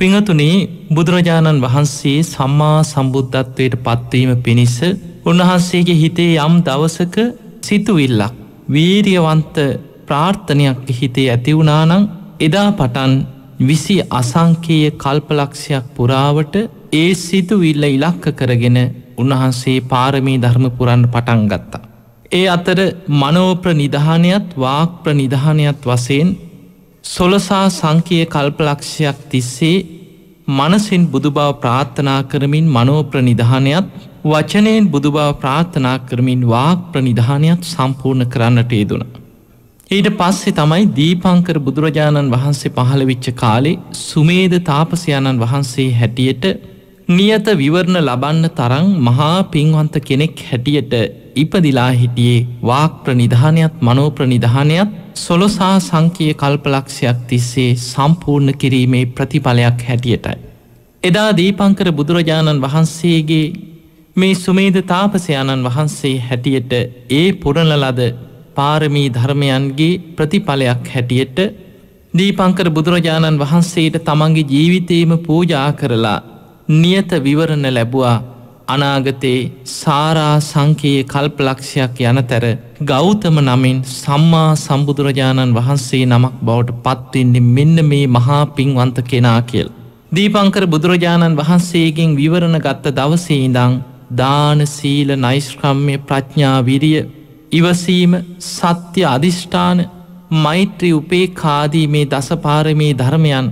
පිංහතුනී බුදුරජාණන් වහන්සේ සම්මා සම්බුද්ධත්වයට පත්වීම පිණිස උන්වහන්සේගේ හිතේ යම් දවසක සිතුවිල්ලක් වීරියවන්ත ප්‍රාර්ථනයක් හිතේ ඇතිවුනානං එදා පටන් විසි අසංකයේ කල්පලක්ෂයක් පුරාවට ඒ සිතුවිල්ල ඉලක්ක කරගෙන උන්වහන්සේ පාරමී ධර්ම පුරන් පටන් ගත්තා. ඒ අතර මනෝප්‍ර නිධානයත් වාක්ප්‍ර නිධානයත් වසයෙන් සොලසා සංකය කල්පලක්ෂයක් තිස්සේ මනසින් බුදුබව ප්‍රාත්ථනා කරමින් මනෝප්‍රනිධානයත් වචනයෙන් බුදුබව ප්‍රාත්ථනා කරමින් වාක් ප්‍රනිධානයක් සම්පූර්ණ කරන්නට යෙදුණ. ඊට පස්සේ තමයි දීපංකර බුදුරජාණන් වහන්සේ පහළ විච්ච කාලේ සුමේද තාපසයණන් වහන්සේ හැටියට නියත විවරණ ලබන්න තරං මහා පින්වන්ත කෙනෙක් හැටියට ඉපදිලා හිටියේ වාක් ප්‍රනිධානයත් මනෝ ප්‍රනිධානයත් සොලොසා සංකය කල්පලක්ෂයක් තිස්සේ සම්පූර්ණ කිරීමේ ප්‍රතිඵලයක් හැටියටයි. එදා දීපංකර බුදුරජාණන් වහන්සේගේ මේ සුමේද තාපසයාණන් වහන්සේ හැටියට ඒ පුරණලලද පාරමී ධර්මයන්ගේ ප්‍රතිඵලයක් හැටියට දීපංකර බුදුරජාණන් වහන්සේට තමන්ගේ ජීවිතේම පූජා කරලා නියත විවරණ ලැබවා අනාගතයේ සාරා සංකයේ කල්පලක්ෂයක් යන තැර ගෞතම නමින් සම්මා සම්බුදුරජාණන් වහන්සේ නමක් බවට පත්වෙන්නේ මෙන්න මේ මහා පින්වන්ත කෙනා කියල්. දීපංකර බුදුරජාණන් වහන්සේගෙන් විවරණ ගත්ත දවසේ ඉඳං දාන සීල නයිශ්ක්‍රම්ය ප්‍රඥා විරිය ඉවසීම සත්‍ය අධිෂ්ඨාන මෛත්‍රී උපේ කාදී මේ දසපාරමී ධර්මයන්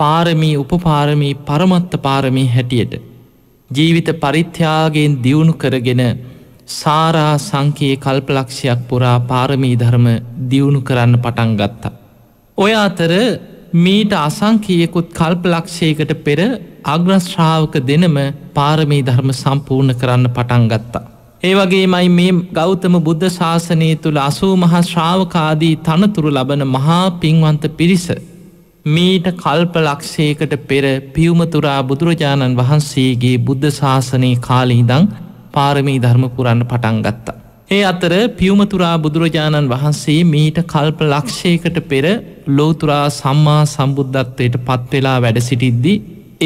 පාරමී උපපාරමී පරමත්ත පාරමී හැටියට ජීවිත පරිත්‍යාගෙන් දියුණු කරගෙන සාරා සංකයේ කල්පලක්ෂයක් පුරා පාරමී ධර්ම දියුණු කරන්න පටන් ගත්තා. ඔය අතර මීට අසංකයකුත් කල්පලක්ෂයකට පෙර අග්‍රශ්‍රාවක දෙනම පාරමී ධර්ම සම්පූර්ණ කරන්න පටන් ගත්තා. ඒ වගේමයි මේ ගෞතම බුද්ධ ශාසනය තුළ අසූ මහා ශ්‍රාවකාදී තනතුරු ලබන මහා පින්වන්ත පිරිස මීට කල්ප ලක්ෂයකට පෙර පියවමතුරා බුදුරජාණන් වහන්සේගේ බුද්ධ ශාසනයේ කාලහිදං පාරමී ධර්මපුරන්න පටන් ගත්තා. ඒ අතර පියවමතුරා බුදුරජාණන් වහන්සේ මීට කල්ප ලක්ෂයකට පෙර ලෝතුරා සම්මා සම්බුද්ධත්වයට පත්වෙලා වැඩ සිටිද්දි.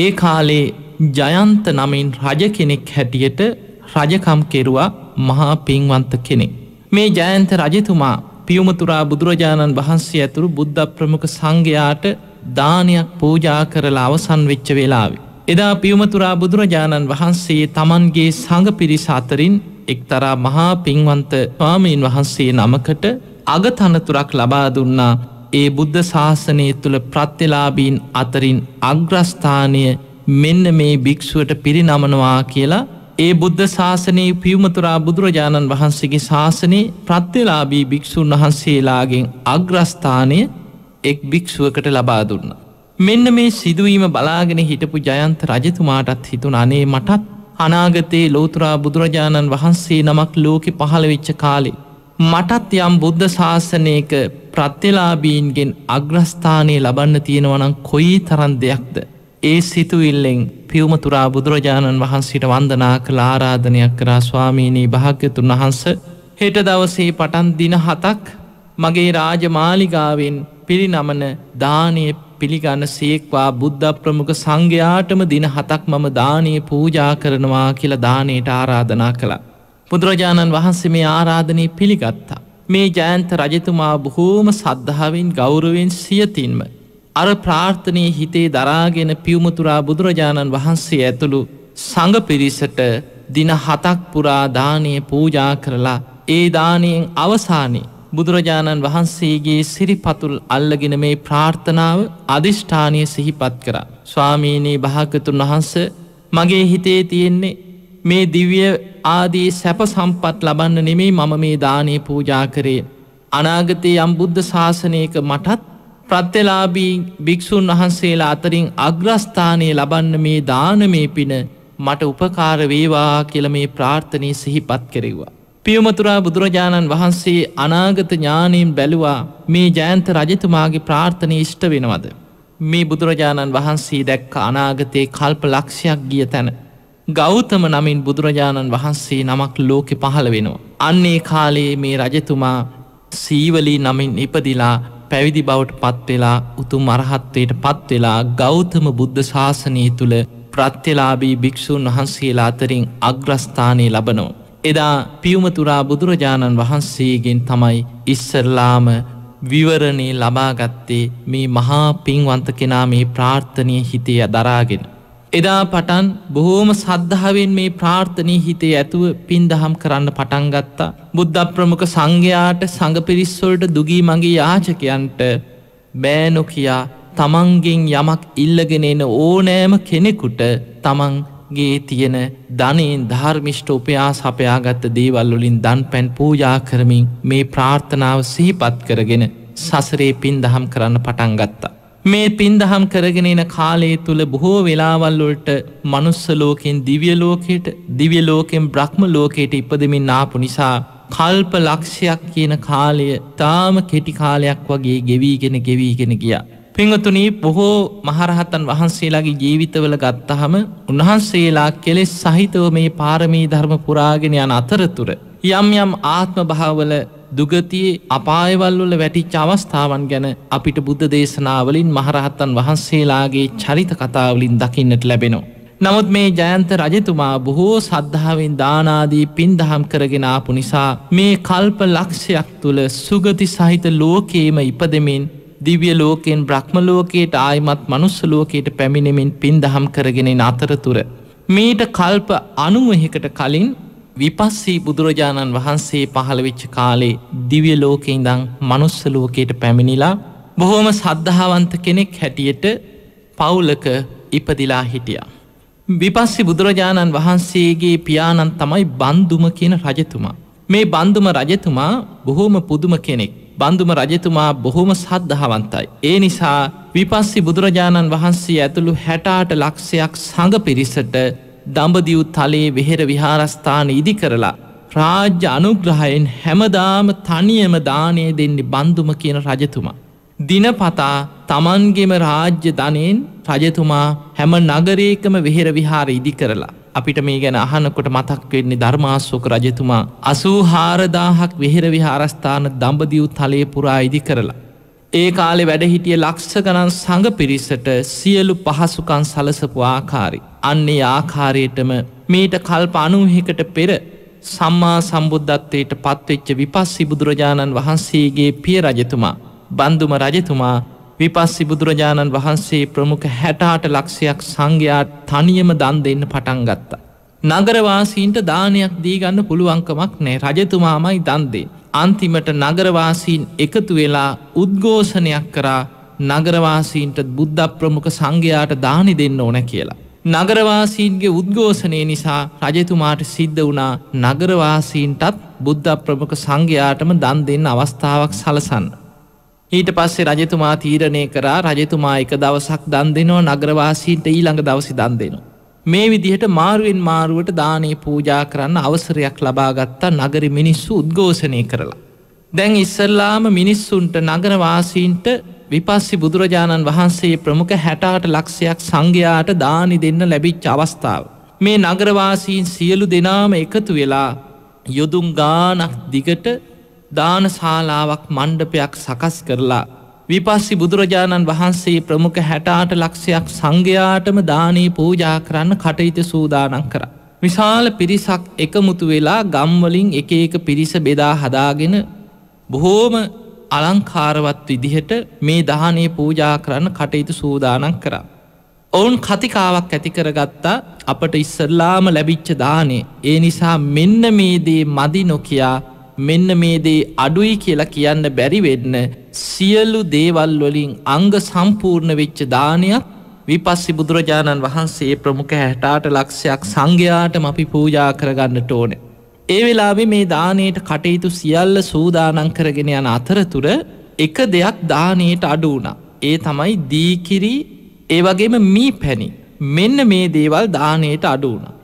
ඒ කාලේ ජයන්ත නමින් රජ කෙනෙක් හැටියට රජකම් කෙරුවා මහා පින්වන්ත කෙනෙක්. මේ ජයන්ත රජතුමා පියවමතුරා බුදුරජාණන් වහන්සේ ඇතුරු බුද්ධ ප්‍රමුඛ සංඝයාට දානයක් පූජා කරලා අවසන් වෙච්ච වෙලාවෙ. එදා පියමතුරා බුදුරජාණන් වහන්සේ තමන්ගේ සඟ පිරිස අතරින් එක්තරා මහා පින්වන්ත ස්වාමීන් වහන්සේ නමකට අගතනතුරක් ලබා දුන්නා ඒ බුද්ධ ශාසනය තුළ ප්‍රත්්‍යලාබීන් අතරින් අග්‍රස්ථානය මෙන්න මේ භික්‍ෂුවට පිරිනමනවා කියලා ඒ බුද්ධ ශාසනයේ පියමතුරා බුදුරජාණන් වහන්සේගේ ශාසනයේ ප්‍රත්්‍යලාබී භික්‍ෂූන් වහන්සේලාගෙන් අග්‍රස්ථානය එක් භික්‍ෂුවකට ලබා දුන්න. මෙන්න මේ සිදුවීම බලාගෙන හිටපු ජයන්ත රජතුමාටත් හිතුන අනේ මටත් අනාගතයේ ලෝතුරා බුදුරජාණන් වහන්සේ නමක් ලෝකෙ පහළවෙච්ච කාලේ. මටත් යම් බුද්ධ ශාසනයක ප්‍රත්්‍යලාබීන්ගෙන් අග්‍රස්ථානය ලබන්න තියෙනවනම් කොයි තරන් දෙයක්ද. ඒ සිතුවිල්ලෙන් පියවමතුරා බුදුරජාණන් වහන්සිට වන්දනා කළ ආරාධනයක් කරා ස්වාමීනී භාග්‍යතුන් වහන්ස හෙට දවසේ පටන් දින හතක් මගේ රාජමාලිගාවෙන් පිරිනමන දානය පිළිගන්න සේක්වා බුද්ධ ප්‍රමුඛ සංඝයාටම දින හතක් මම දානය පූජා කරනවා කියල දානයට ආරාධනා කළා. බුදුරජාණන් වහන්සේ මේ ආරාධනය පිළිගත්තා. මේ ජයන්ත රජතුමා බොහෝම සද්ධාවෙන් ගෞරුවෙන් සියතින්ම. අර ප්‍රාර්ථනය හිතේ දරාගෙන පියමුතුරා බුදුරජාණන් වහන්සේ ඇතුළු සඟ පිරිසට දින හතක් පුරා දානය පූජා කරලා ඒ දානයෙන් අවසානයේ බුදුරජාණන් වහන්සේගේ සිරිපතුල් අල්ලගෙන මේ ප්‍රාර්ථනාව අධිෂ්ඨානය සිහිපත් කරා. ස්වාමීනී භාගතුන් වහන්ස මගේ හිතේ තියෙන්නේ මේ දිවිය ආදී සැප සම්පත් ලබන්න නෙමේ මම මේ දානය පූජා කරේ. අනාගතයේ යම් බුද්ධ ශාසනයක මටත් ප්‍රත්්‍යලාබී භික්‍ෂූන් වහන්සේලා අතරින් අග්‍රස්ථානය ලබන්න මේ දානමේ පින මට උපකාර වේවා කියල මේ ප්‍රාර්ථනය සිහිපත් කෙරෙවා. පියමතුරා බුදුරජාණන් වහන්සේ අනාගත ඥානීම් බැලුවා මේ ජයන්ත රජතුමාගේ ප්‍රාර්ථනය ඉෂ්ට වෙනවද. මේ බුදුරජාණන් වහන්සේ දැක්ක අනාගතයේ කල්ප ලක්ෂයක් ගිය තැන. ගෞතම නමින් බුදුරජාණන් වහන්සේ නමක් ලෝකෙ පහළ වෙනවා. අන්නේ කාලයේ මේ රජතුමා සීවලී නමින් ඉපදිලා පැවිදි බවට පත්වෙලා උතුම් අරහත්වයට පත්වෙලා ගෞතම බුද්ධ ශාසනය තුළ ප්‍රත්්‍යලාබී භික්‍ෂූන් වහන්සේලා අතරින් අග්‍රස්ථානය ලබනෝ. එදා පියුමතුරා බුදුරජාණන් වහන්සේගෙන් තමයි ඉස්සරලාම විවරණේ ලබාගත්තේ මේ මහා පින්වන්ත කෙනා මේ ප්‍රාර්ථනය හිතේ දරාගෙන. එදා පටන් බොහෝම සද්ධාවෙන් මේ ප්‍රාර්ථනය හිතේ ඇතුව පින්දහම් කරන්න පටන්ගත්තා. බුද්ධ ප්‍රමුඛ සංඝයාට සඟපිරිස්වලට දුගී මගේ යාචකයන්ට බෑනො කියා තමන්ගෙන් යමක් ඉල්ලගෙන එන ඕනෑම කෙනෙකුට තමන් ගේ තියෙන ධනයෙන් ධර්මිෂ්ට උපයා සපයාගත්ත දේවල්ලොලින් දන් පැන් පූජා කරමින් මේ ප්‍රාර්ථනාව සිහිපත් කරගෙන සසරේ පින් දහම් කරන්න පටන් ගත්තා. මේ පින් දහම් කරගෙන එන කාලයේ තුළ බොහෝ වෙලාවල්ලොල්ට මනුස්සලෝකෙන් දිවියලෝකයට දිවියලෝකෙන් බ්‍රහ්ම ලෝකයට ඉපදමින් ආපු නිසා කල්ප ලක්ෂයක් කියන කාලය තාම කෙටි කාලයක් වගේ ගෙවීගෙන ගෙවීගෙන ගියා. පිංවතුනී බොහෝ මහරහතන් වහන්සේලාගේ ජීවිතවල ගත්තහම උන්වහන්සේලා කෙලෙස් සහිතව මේ පාරමී ධර්ම පුරාගෙන යන අතරතුර. යම් යම් ආත්ම භාවල දුගතියේ අපායවල්වල වැටිච අවස්ථාවන් ගැන අපිට බුද්ධ දේශනාවලින් මහරහත්තන් වහන්සේලාගේ චරිත කතාවලින් දකින්නට ලැබෙනවා. නමුත් මේ ජයන්ත රජතුමා බොහෝ සද්ධාවෙන් දානාදී පින්දහම් කරගෙන ආපු නිසා මේ කල්ප ලක්ෂයක් තුළ සුගති සහිත ලෝකේම ඉපදමින් දිව්‍ය ලෝකෙන් බ්‍රහ්මලෝකයට ආයමත් මනුස්සලෝකයට පැමිණෙමින් පින් දහම් කරගෙනෙන අතරතුර. මීට කල්ප අනුවහකට කලින් විපස්සී බුදුරජාණන් වහන්සේ පහළවෙච්ච කාලේ දිවිය ලෝකෙඉදං මනුස්සලෝකයට පැමිණිලා බොහෝම සද්ධාවන්ත කෙනෙක් හැටියට පවුලක ඉපදිලා හිටියා. විපස්සි බුදුරජාණන් වහන්සේගේ පියාණන් තමයි බන්දුම කියන රජතුමා. මේ බන්දුම රජතුමා බොහෝම පුදුම කෙනෙක්. බඳුම රජතුමා බොහොම සද්ධහවන්තයි. ඒ නිසා විපස්සි බුදුරජාණන් වහන්සේ ඇතුළු හැටාට ලක්ෂයක් සඟ පිරිසට දඹදිව් තලයේ වෙහෙර විහාරස්ථාන ඉදි කරලා. රාජ්‍ය අනුග්‍රහයෙන් හැමදාම තනියම දානය දෙන්නේ බන්දුම කියන රජතුමා. දිනපතා තමන්ගෙම රාජ්‍ය ධනයෙන් රජතුමා හැම නගරේකම වෙහෙර විහාර ඉදි කරලා. අපිට මේ ගැන අහනකොට මතක් වෙන්නේ ධර්මාශෝක රජතුමා 84000ක් විහෙර විහාරස්ථාන දඹදිව් තලයේ පුරා ඉදි කරලා ඒ කාලේ වැඩ හිටිය ලක්ෂ ගණන් සංඝ පිරිසට සියලු පහසුකම් සලසපු ආකාරي අන්නේ ආකාරයටම මේට කල්ප 91කට පෙර සම්මා සම්බුද්ධත්වයට පත්වෙච්ච විපස්සී බුදුරජාණන් වහන්සේගේ පිය රජතුමා බන්දුම රජතුමා විපස්සි බුදුරජාණන් වහන්සේ ප්‍රමුඛ හැටාට ලක්ෂයක් සංඝයාත් තනියම දන් දෙන්න පටන් ගත්තා. නගරවාසීන්ට දානයක් දීගන්න පුළුවන්කමක් නෑ රජතුමාමයි දන්දේ. අන්තිමට නගරවාසීන් එකතු වෙලා උද්ඝෝෂණයක් කරා නගරවාසීන්ට බුද්ධ ප්‍රමුඛ සංඝයාට දානි දෙන්න ඕන කියලා. නගරවාසීන්ගේ උද්ඝෝෂණය නිසා රජතුමාට සිද්ධ වුණා නගරවාසීන්ටත් බුද්ධ ප්‍රමුඛ සංඝයාටම දන් දෙන්න අවස්ථාවක් සලසන්න. ඊට පස්සේ රජතුමා තීරණය කරා රජතුමා එක දවසක් දන් දෙනෝ නග්‍රවාසීන්ට ඊළඟ දවසි දන් දෙනවා. මේ විදිහට මාරුවෙන් මාරුවට දානය පූජා කරන්න අවසරයක් ලබාගත්තා නගරි මිනිස්සු උද්ඝෝෂණය කරලා. දැන් ඉස්සල්ලාම මිනිස්සුන්ට නගරවාසීන්ට විපස්සි බුදුරජාණන් වහන්සේ ප්‍රමුඛ හැටාට ලක්ෂයක් සංඝයාට දානි දෙන්න ලැබිච් අවස්ථාව. මේ නගරවාසීන් සියලු දෙනාම එකතු වෙලා යොදුම් ගානක් දිගට දානශාලාවක් මණ්ඩපයක් සකස් කරලා. විපස්සි බුදුරජාණන් වහන්සේ ප්‍රමුඛ හැටාට ලක්ෂයක් සංඝයාටම දානී පූජා කරන්න කටහිත සූදානන් කර. විශාල පිරිසක් එකමුතු වෙලා ගම්වලින් එක එක පිරිස බෙදා හදාගෙන බොහෝම අලංකාරවත් විදිහට මේ දහනේ පූජා කරන්න කටයුතු සූදානන් කරා. ඔවුන් කතිකාවක් ඇතිකරගත්තා අපට ඉස්සල්ලාම ලැබිච්ච දානේ ඒ නිසා මෙන්න මේ දේ මදි නොකයා මෙන්න මේ දේ අඩුයි කියලා කියන්න බැරිවෙන්න සියලු දේවල් වලින් අංග සම්පූර්ණ වෙච්ච දානයක් විපස්සි බුදුරජාණන් වහන්සේ ප්‍රමුඛ හැටාට ලක්ෂයක් සංඝයාටම අපි පූජා කරගන්නට ඕන. ඒ වෙලාවෙ මේ දානයට කටයුතු සියල්ල සූදානං කරගෙන යන අතරතුර එක දෙයක් දානයට අඩු වුණා. ඒ තමයි දීකිරි ඒවගේම මී පැණි මෙන්න මේ දේවල් දානයට අඩු වුණා.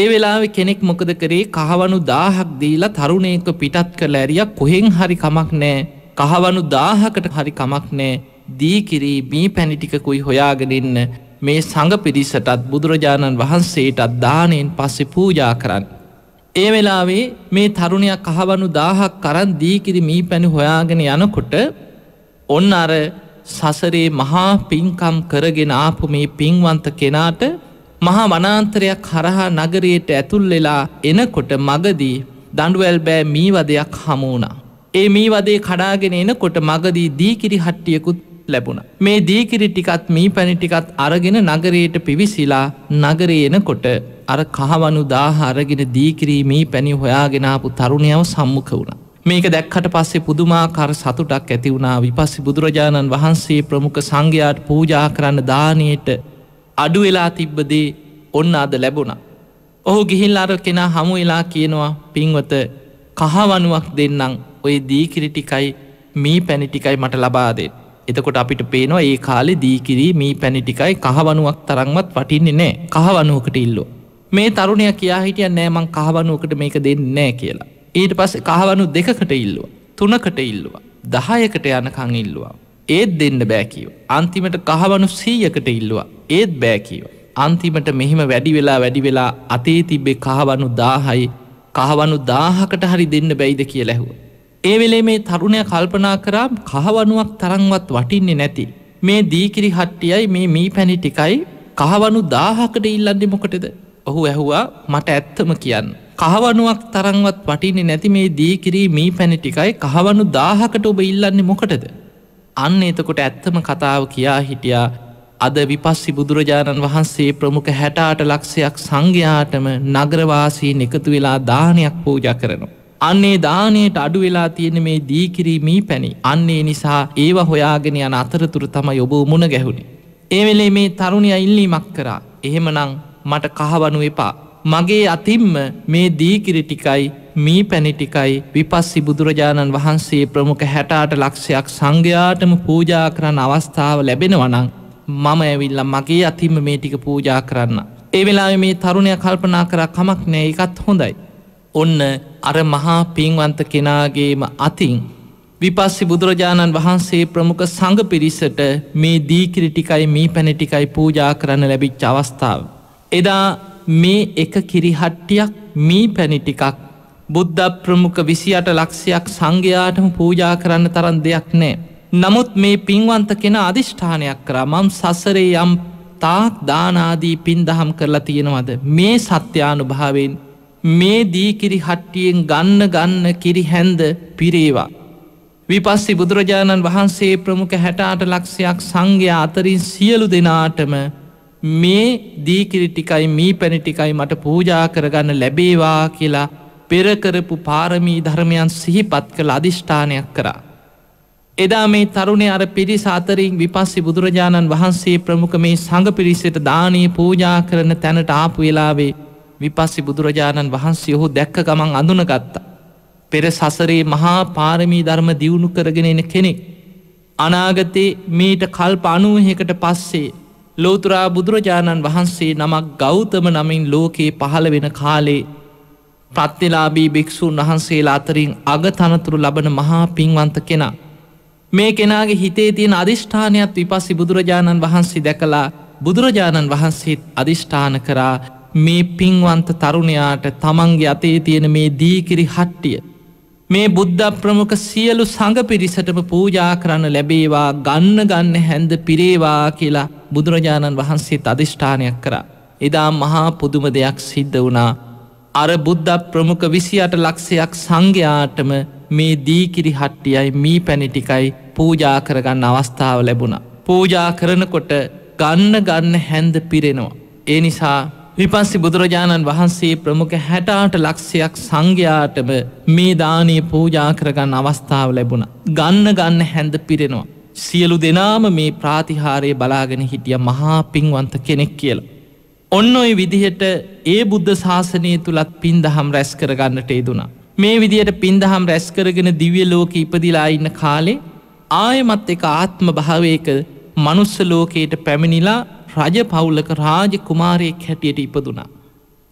ඒ වෙලාවෙ කෙනෙක් මොකද කරේ කහවනු දාහක් දීලා තරුණයක පිටත් කළ ඇරියක් කොහෙෙන් හරි කමක් නෑ කහවනු දාහකට හරි කමක් නෑ දීකිරී මී පැණිටිකකුයි හොයාගෙනන්න මේ සඟ පිරිසටත් බුදුරජාණන් වහන්සේටත් දානයෙන් පස්සෙ පූජා කරන්න. ඒ වෙලාවේ මේ තරුණයක් කහවනු දාහක් කරන් දීකිරි මී පැණි හොයාගෙන යනකොට ඔන්න අර සසරේ මහා පින්කම් කරගෙන ආපු මේ පින්වන්ත කෙනාට මහා වනාන්තරයක් හරහා නගරයට ඇතුල් වෙලා එනකොට මගදී දඩුවැල් බෑ මීවදයක් හමුණා. ඒ මීවදේ කඩාගෙන එනකොට මගදී දීකිරි හට්ටියකුත් ලැබුණ. මේ දීකිරි ටිකත් මී පැණිටිකත් අරගෙන නගරයට පිවිසිලා නගරයනකොට අර කහවනු දාහ අරගෙන දීකිරීමී පැණි හොයාගෙනාපු තරුණයාව සම්මුඛ වුණ. මේක දැක්කට පස්සේ පුදුමාකාර සතුටක් ඇති වුණා විපස්සි බුදුරජාණන් වහන්සේ ප්‍රමුඛ සංඝයාට පූජා කරන්න දානයට අඩු වෙලා තිබ්බදේ ඔන්න අද ලැබුණ. ඔහු ගිහිල් අර කෙනා හමු වෙලා කියනවා පින්වත කහවනුවක් දෙන්නම් ඔය දීකිරිටිකයි මී පැණිටිකයි මට ලබාදේ. එතකොට අපිට පේනවා ඒ කාලෙ දීකිරී මී පැණිටිකයි කහවනුවක් තරංවත් වටින්නේ නෑ කහවනුවකට ඉල්ලෝ. මේ තරුණය කියා හිටිය නෑමං කහවනුවකට මේක දෙන්න නෑ කියලා. ඊට පස් කහවනු දෙකකට ඉල්ලුව. තුනකට ඉල්ලුව. දහයකට යනකං ඉල්ලවා. ඒත් දෙන්න බෑකීව. අන්තිමට කහවනු සීයකට ඉල්ලවා ඒත් බෑකීව. අන්තිමට මෙහෙම වැඩි වෙලා වැඩි වෙලා අතේ තිබ්බේ කහවනු දාහයි කහවනු දාහකට හරි දෙන්න බැයිද කිය ලැහුව. ඒ වෙලේ මේ තරුණය කල්පනා කරා කහවනුවක් තරංවත් වටින්නේ නැති. මේ දීකිරි හට්ටියයි මේ මී පැණි ටිකයි කහවනු දාහකට ඉල්ලන්නේ මොකටද. ඔහු ඇහුවා මට ඇත්තම කියන්න. කහවනුවක් තරංවත් වටින්නේ නැති මේ දීකිරී මී පැණි ටිකයි කහවනු දාහකට ඔබ ඉල්ලන්නේ මොකටද. අන්න එතකොට ඇත්තම කතාව කියා හිටියා අද විපස්සි බුදුරජාණන් වහන්සේ ප්‍රමුඛ හැටාට ලක්ෂයක් සංඝයාටම නගරවාසීන් එකතු වෙලා දානයක් පූජ කරනවා. අන්නේ දානයට අඩු වෙලා තියෙන මේ දීකිරීමී පැණි අන්නේ නිසා ඒව හොයාගෙන යන අතරතුර තම යොබෝ මුණ ගැහුණි. ඒවෙලේ මේ තරුණය ඉල්ලීමක් කරා එහෙමනං මට කහවනු එපා. මගේ අතින්ම මේ දීකිරි ටිකයි මේ පැණිටිකයි විපස්සි බුදුරජාණන් වහන්සේ ප්‍රමුඛ හැටාට ලක්ෂයක් සංඝයාටම පූජා කරන්න අවස්ථාව ලැබෙනවනං මම ඇවිල්ල මගේ අතිම මේ ටික පූජා කරන්න. ඒ වෙලා මේ තරුණය කල්පනා කර කමක් නෑ එකත් හොඳයි. ඔන්න අර මහා පින්වන්ත කෙනාගේම අතින්. විපස්සි බුදුරජාණන් වහන්සේ ප්‍රමුඛ සඟ පිරිසට මේ දීකිරිටිකයි මේ පැණිටිකයි පූජා කරන්න ලැබිච් අවස්ථාව. එදා මේ එක කිරිහට්ටියක් මී පැණිටිකක් බුද්ධ ප්‍රමුඛ විසියට ලක්ෂයක් සංඝයාටම පූජා කරන්න තරන් දෙයක් නෑ. නමුත් මේ පින්වන්ත කෙන අධිෂ්ඨානයක් කරා මම් සසරේ යම් තාක් දානාදී පින් දහම් කරලා තියෙනවද. මේ සත්‍යානු භාවෙන් මේ දීකිරි හට්ටියෙන් ගන්න ගන්න කිරි හැන්ද පිරේවා. විපස්සි බුදුරජාණන් වහන්සේ ප්‍රමුඛ හැටාට ලක්ෂයක් සංඝයා අතරින් සියලු දෙනාටම මේ දීකිරි ටිකයි මී පැණිටිකයි මට පූජා කරගන්න ලැබේවා කියලා පෙරකරපු පාරමී ධර්මයන් සිහිපත් කළ අධිෂ්ඨානයක් කරා. එදා මේ තරුණේ අර පිරිස අතරින් විපස්සි බුදුරජාණන් වහන්සේ ප්‍රමුඛ මේ සඟ පිරිසට දානී පූජා කරන තැනට ආපු වෙලාවේ විපස්සි බුදුරජාණන් වහන්සේ ඔහු දැක්ක ගමන් අඳුනගත්තා. පෙර සසරේ මහා පාරමී ධර්ම දියුණු කරගෙන එන කෙනෙක්. අනාගතේ මීට කල්ප අනුවහකට පස්සේ ලෝතුරා බුදුරජාණන් වහන්සේ නමක් ගෞතම නමින් ලෝකයේ පහළ වෙන කාලේ ප්‍රත්්‍යලාබී භික්‍ෂූන් වහන්සේලා අතරින් අග තනතුරු ලබන මහා පින්වන්ත කෙනා. මේ කෙනාගේ හිතේ තියෙන අධිෂ්ඨානයක් විපස්සි බුදුරජාණන් වහන්සේ දැකලා බුදුරජාණන් වහන්සේත් අධිෂ්ඨාන කරා මේ පින්වන්ත තරුණයාට තමන්ගේ අතේ තියෙන මේ දීකිරි හට්ටිය. මේ බුද්ධ ප්‍රමුඛ සියලු සඟ පිරිසටම පූජා කරන්න ලැබේවා ගන්න ගන්න හැන්ද පිරේවා කියලා බුදුරජාණන් වහන්සේත් අධිෂ්ඨානයක් කරා. එදා මහා පුදුම දෙයක් සිද්ධ වනාා අර බුද්ධ ප්‍රමුඛ විසියට ලක්ෂයක් සංඝයාටම මේ දීකිරි හට්ටියයි මී පැණිටිකයි පූජා කරගන්න අවස්ථාව ලැබුණ. පූජා කරනකොට ගන්න ගන්න හැන්ද පිරෙනවා. ඒ නිසා විපස්සි බුදුරජාණන් වහන්සේ ප්‍රමුඛ හැටාට ලක්ෂයක් සංඝයාටම මේ දානය පූජා කරගන්න අවස්ථාව ලැබුණ. ගන්න ගන්න හැඳ පිරෙනවා. සියලු දෙනාම මේ ප්‍රාතිහාරය බලාගෙන හිටිය මහා පින්වන්ත කෙනෙක් කියලා. ඔන්න ඔය විදිහට ඒ බුද්ධ ශාසනය තුළත් පින් දහම් රැස් කරගන්නට ඒදුනා. මේ විදියට පින් දහම් රැස් කරගෙන දිවිය ලෝක ඉපදිලා ඉන්න කාලේ ආයමත් එක ආත්ම භාවයක මනුස්ස ලෝකයට පැමිණිලා රජ පවුලක රාජ කුමාරයෙක් හැටියට ඉපදුනා.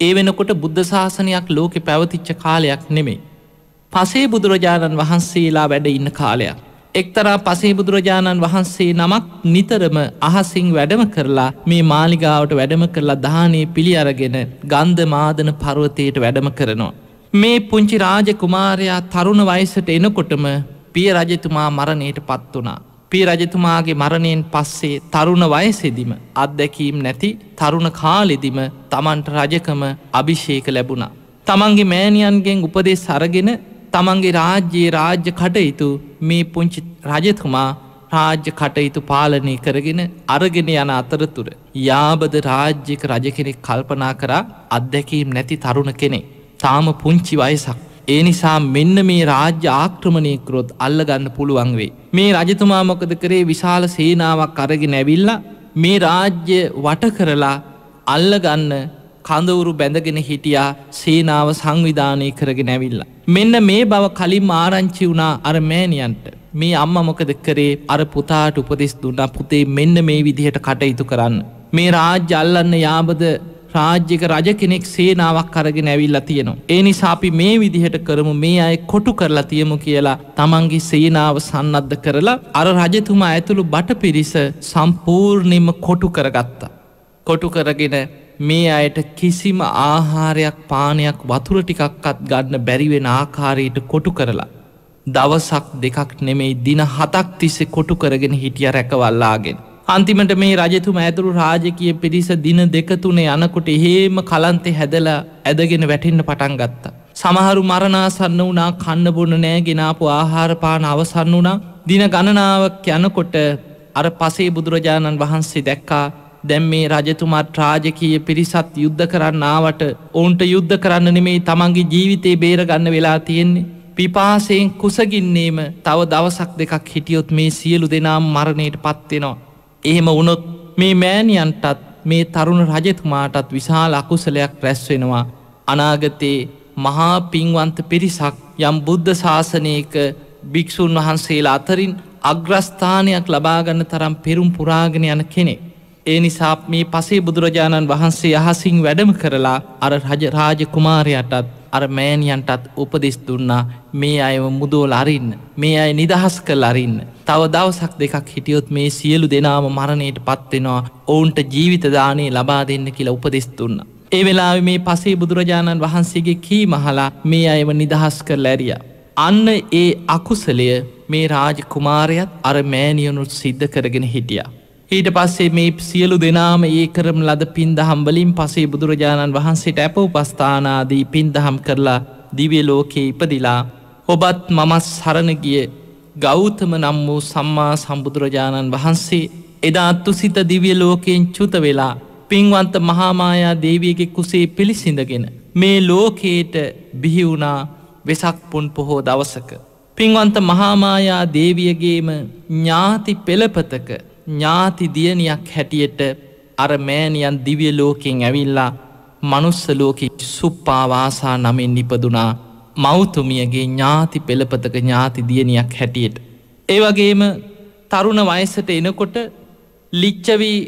ඒ වෙනකොට බුද්ධ ශාසනයක් ලෝකෙ පැවතිච්ච කාලයක් නෙමෙයි. පසේ බුදුරජාණන් වහන්සේලා වැඩ ඉන්න කාලයක්. එක්තරා පසේ බුදුරජාණන් වහන්සේ නමක් නිතරම අහසින් වැඩම කරලා මේ මාලිගාවට වැඩම කරලා දානය පිළි අරගෙන ගන්ධ මාදන පර්වතයට වැඩම කරනවා. මේ පුංචි රාජ කුමාරයා තරුණ වයිසට එනකොටම පිය රජතුමා මරණයට පත් වනා. පිය රජතුමාගේ මරණයෙන් පස්සේ තරුණ වයසෙදිම අත්දැකීම් නැති තරුණ කාලෙදිම තමන්ට රජකම අභිෂේක ලැබුණා. තමන්ගේ මෑණියන්ගෙන් උපදේ සරගෙන තමන්ගේ රාජ්‍යයේ රාජ්‍ය කටයුතු මේ පුංචි රජතුමා රාජ්‍ය කටයුතු පාලනය කරගෙන අරගෙන යන අතරතුර. යාබද රාජ්‍යක රජ කෙනෙක් කල්පනා කරා අත්දැකීම් නැති තරුණ කෙනෙ. තාම පුංචි වයසක්. ඒ නිසා මෙන්න මේ රාජ්‍ය ආක්‍රමණයකරොත් අල්ලගන්න පුළුවන් වේ. මේ රජතුමා මොකද කරේ විශාල සේනාවක් අරගෙන ඇවිල්ල මේ රාජ්‍ය වට කරලා අල්ලගන්න කඳවුරු බැඳගෙන හිටියා සේනාව සංවිධානය කරගෙන ඇවිල්ලා. මෙන්න මේ බව කලින් ආරංචි වුණා අර මෑණියන්ට මේ අම්ම මොකද කරේ අර පුතාට උපදෙස් දුන්නා පුතේ මෙන්න මේ විදිහට කටයුතු කරන්න. මේ රාජ්‍ය අල්ලන්න යාබද රාජ්‍යක රජ කෙනෙක් සේනාවක් කරගෙන ඇවිල්ලා තියෙනවා. ඒ නිසා අපි මේ විදිහට කරමු මේ අය කොටු කරලා තියමු කියලා තමන්ගේ සේනාව සන්නද්ධ කරලා අර රජතුමා ඇතුළු බට පිරිස සම්පූර්ණයම කොටු කරගත්තා. කොටු කරගෙන මේ අයට කිසිම ආහාරයක් පානයක් වතුර ටිකක්කත් ගන්න බැරිවෙන ආකාරයට කොටු කරලා. දවසක් දෙකක් නෙමෙයි දින හතක් තිස්සෙ කොටු කරගෙන හිටිය රැකවල්ලාගෙන. අන්තිමට මේ රජතුම ඇතුරු රාජකය පිරිස දින දෙකතුනේ යනකොට එහෙම කලන්තෙ හැදලා ඇදගෙන වැටෙන්න පටන් ගත්තා. සමහරු මරණාසන්න වනා කන්න බොන නෑ ගෙනාපු ආහාරපාන අවසන්න වනා දින ගණනාවක් යනකොට අර පසේ බුදුරජාණන් වහන්සේ දැක්කා දැම් මේ රජතුමත් රාජකීය පිරිසත් යුද්ධ කරන්න ආවට ඔවුන්ට යුද්ධ කරන්න නෙමෙයි තමන්ගේ ජීවිතේ බේරගන්න වෙලා තියෙන්නේ. පිපාසයෙන් කුසගින්නේම තව දවසක් දෙකක් හිටියොත් මේ සියලු දෙනාම් මරණයට පත්වෙනවා. එහෙම වුණොත් මේ මෑණියන්ටත් මේ තරුණ රජතුමාටත් විශාල අකුසලයක් රැස්වෙනවා. අනාගතයේ මහා පින්වන්ත පිරිසක් යම් බුද්ධ ශාසනයක භික්‍ෂූන් වහන්සේලා අතරින් අග්‍රස්ථානයක් ලබාගන්න තරම් පෙරුම් පුරාගෙන යන කෙනෙක්. ඒ නිසා මේ පසේ බුදුරජාණන් වහන්සේ අහසින් වැඩම කරලා අර රජරාජ කුමාරයටත් අර මෑණියන්ටත් උපදෙස් දුන්නා මේ අයව මුදෝල අරින්න මේ අය නිදහස් කළ අරින්න තව දවසක් දෙකක් හිටියොත් මේ සියලු දෙනාම මරණයට පත්වෙනවා ඔවුන්ට ජීවිතදානය ලබා දෙන්න කියලා උපදෙස් දුන්න. ඒ වෙලා මේ පසේ බුදුරජාණන් වහන්සේගේ කී මහලා මේ අයව නිදහස් කර ලැරිය. අන්න ඒ අකුසලය මේ රාජ කුමාරයත් අර මෑණියනුත් සිද්ධ කරගෙන හිටියා. ඊට පස්සේ මේ සියලු දෙනාම ඒ කරම ලද පින්දහම්වලින් පසේ බුදුරජාණන් වහන්සේට ඇප උපස්ථානාදී පින්දහම් කරලා දිවිය ලෝකයේ ඉපදිලා ඔබත් මමත් සරණගිය ගෞතම නම් වූ සම්මා සම්බුදුරජාණන් වහන්සේ එදා අත්තුසිත දිවිය ලෝකයෙන් චුත වෙලා පින්වන්ත මහාමායා දේවියගේ කුසේ පිළිසිඳගෙන මේ ලෝකයට බිහිවුණා වෙසක් පුන් පොහෝ දවසක. පින්වන්ත මහාමායා දේවියගේම ඥාති පෙළපතක ඥාති දියණියක් හැටියට අර මෑණියන් දිවිය ලෝකෙන් ඇවිල්ලා මනුස්සලෝකෙ සුප්පාවාසා නමෙන් නිපදුනා මෞතුමියගේ ඥාති පෙළපතක ඥාති දියණියක් හැටියට. ඒවගේම තරුණ වයසට එනකොට ලිච්චවී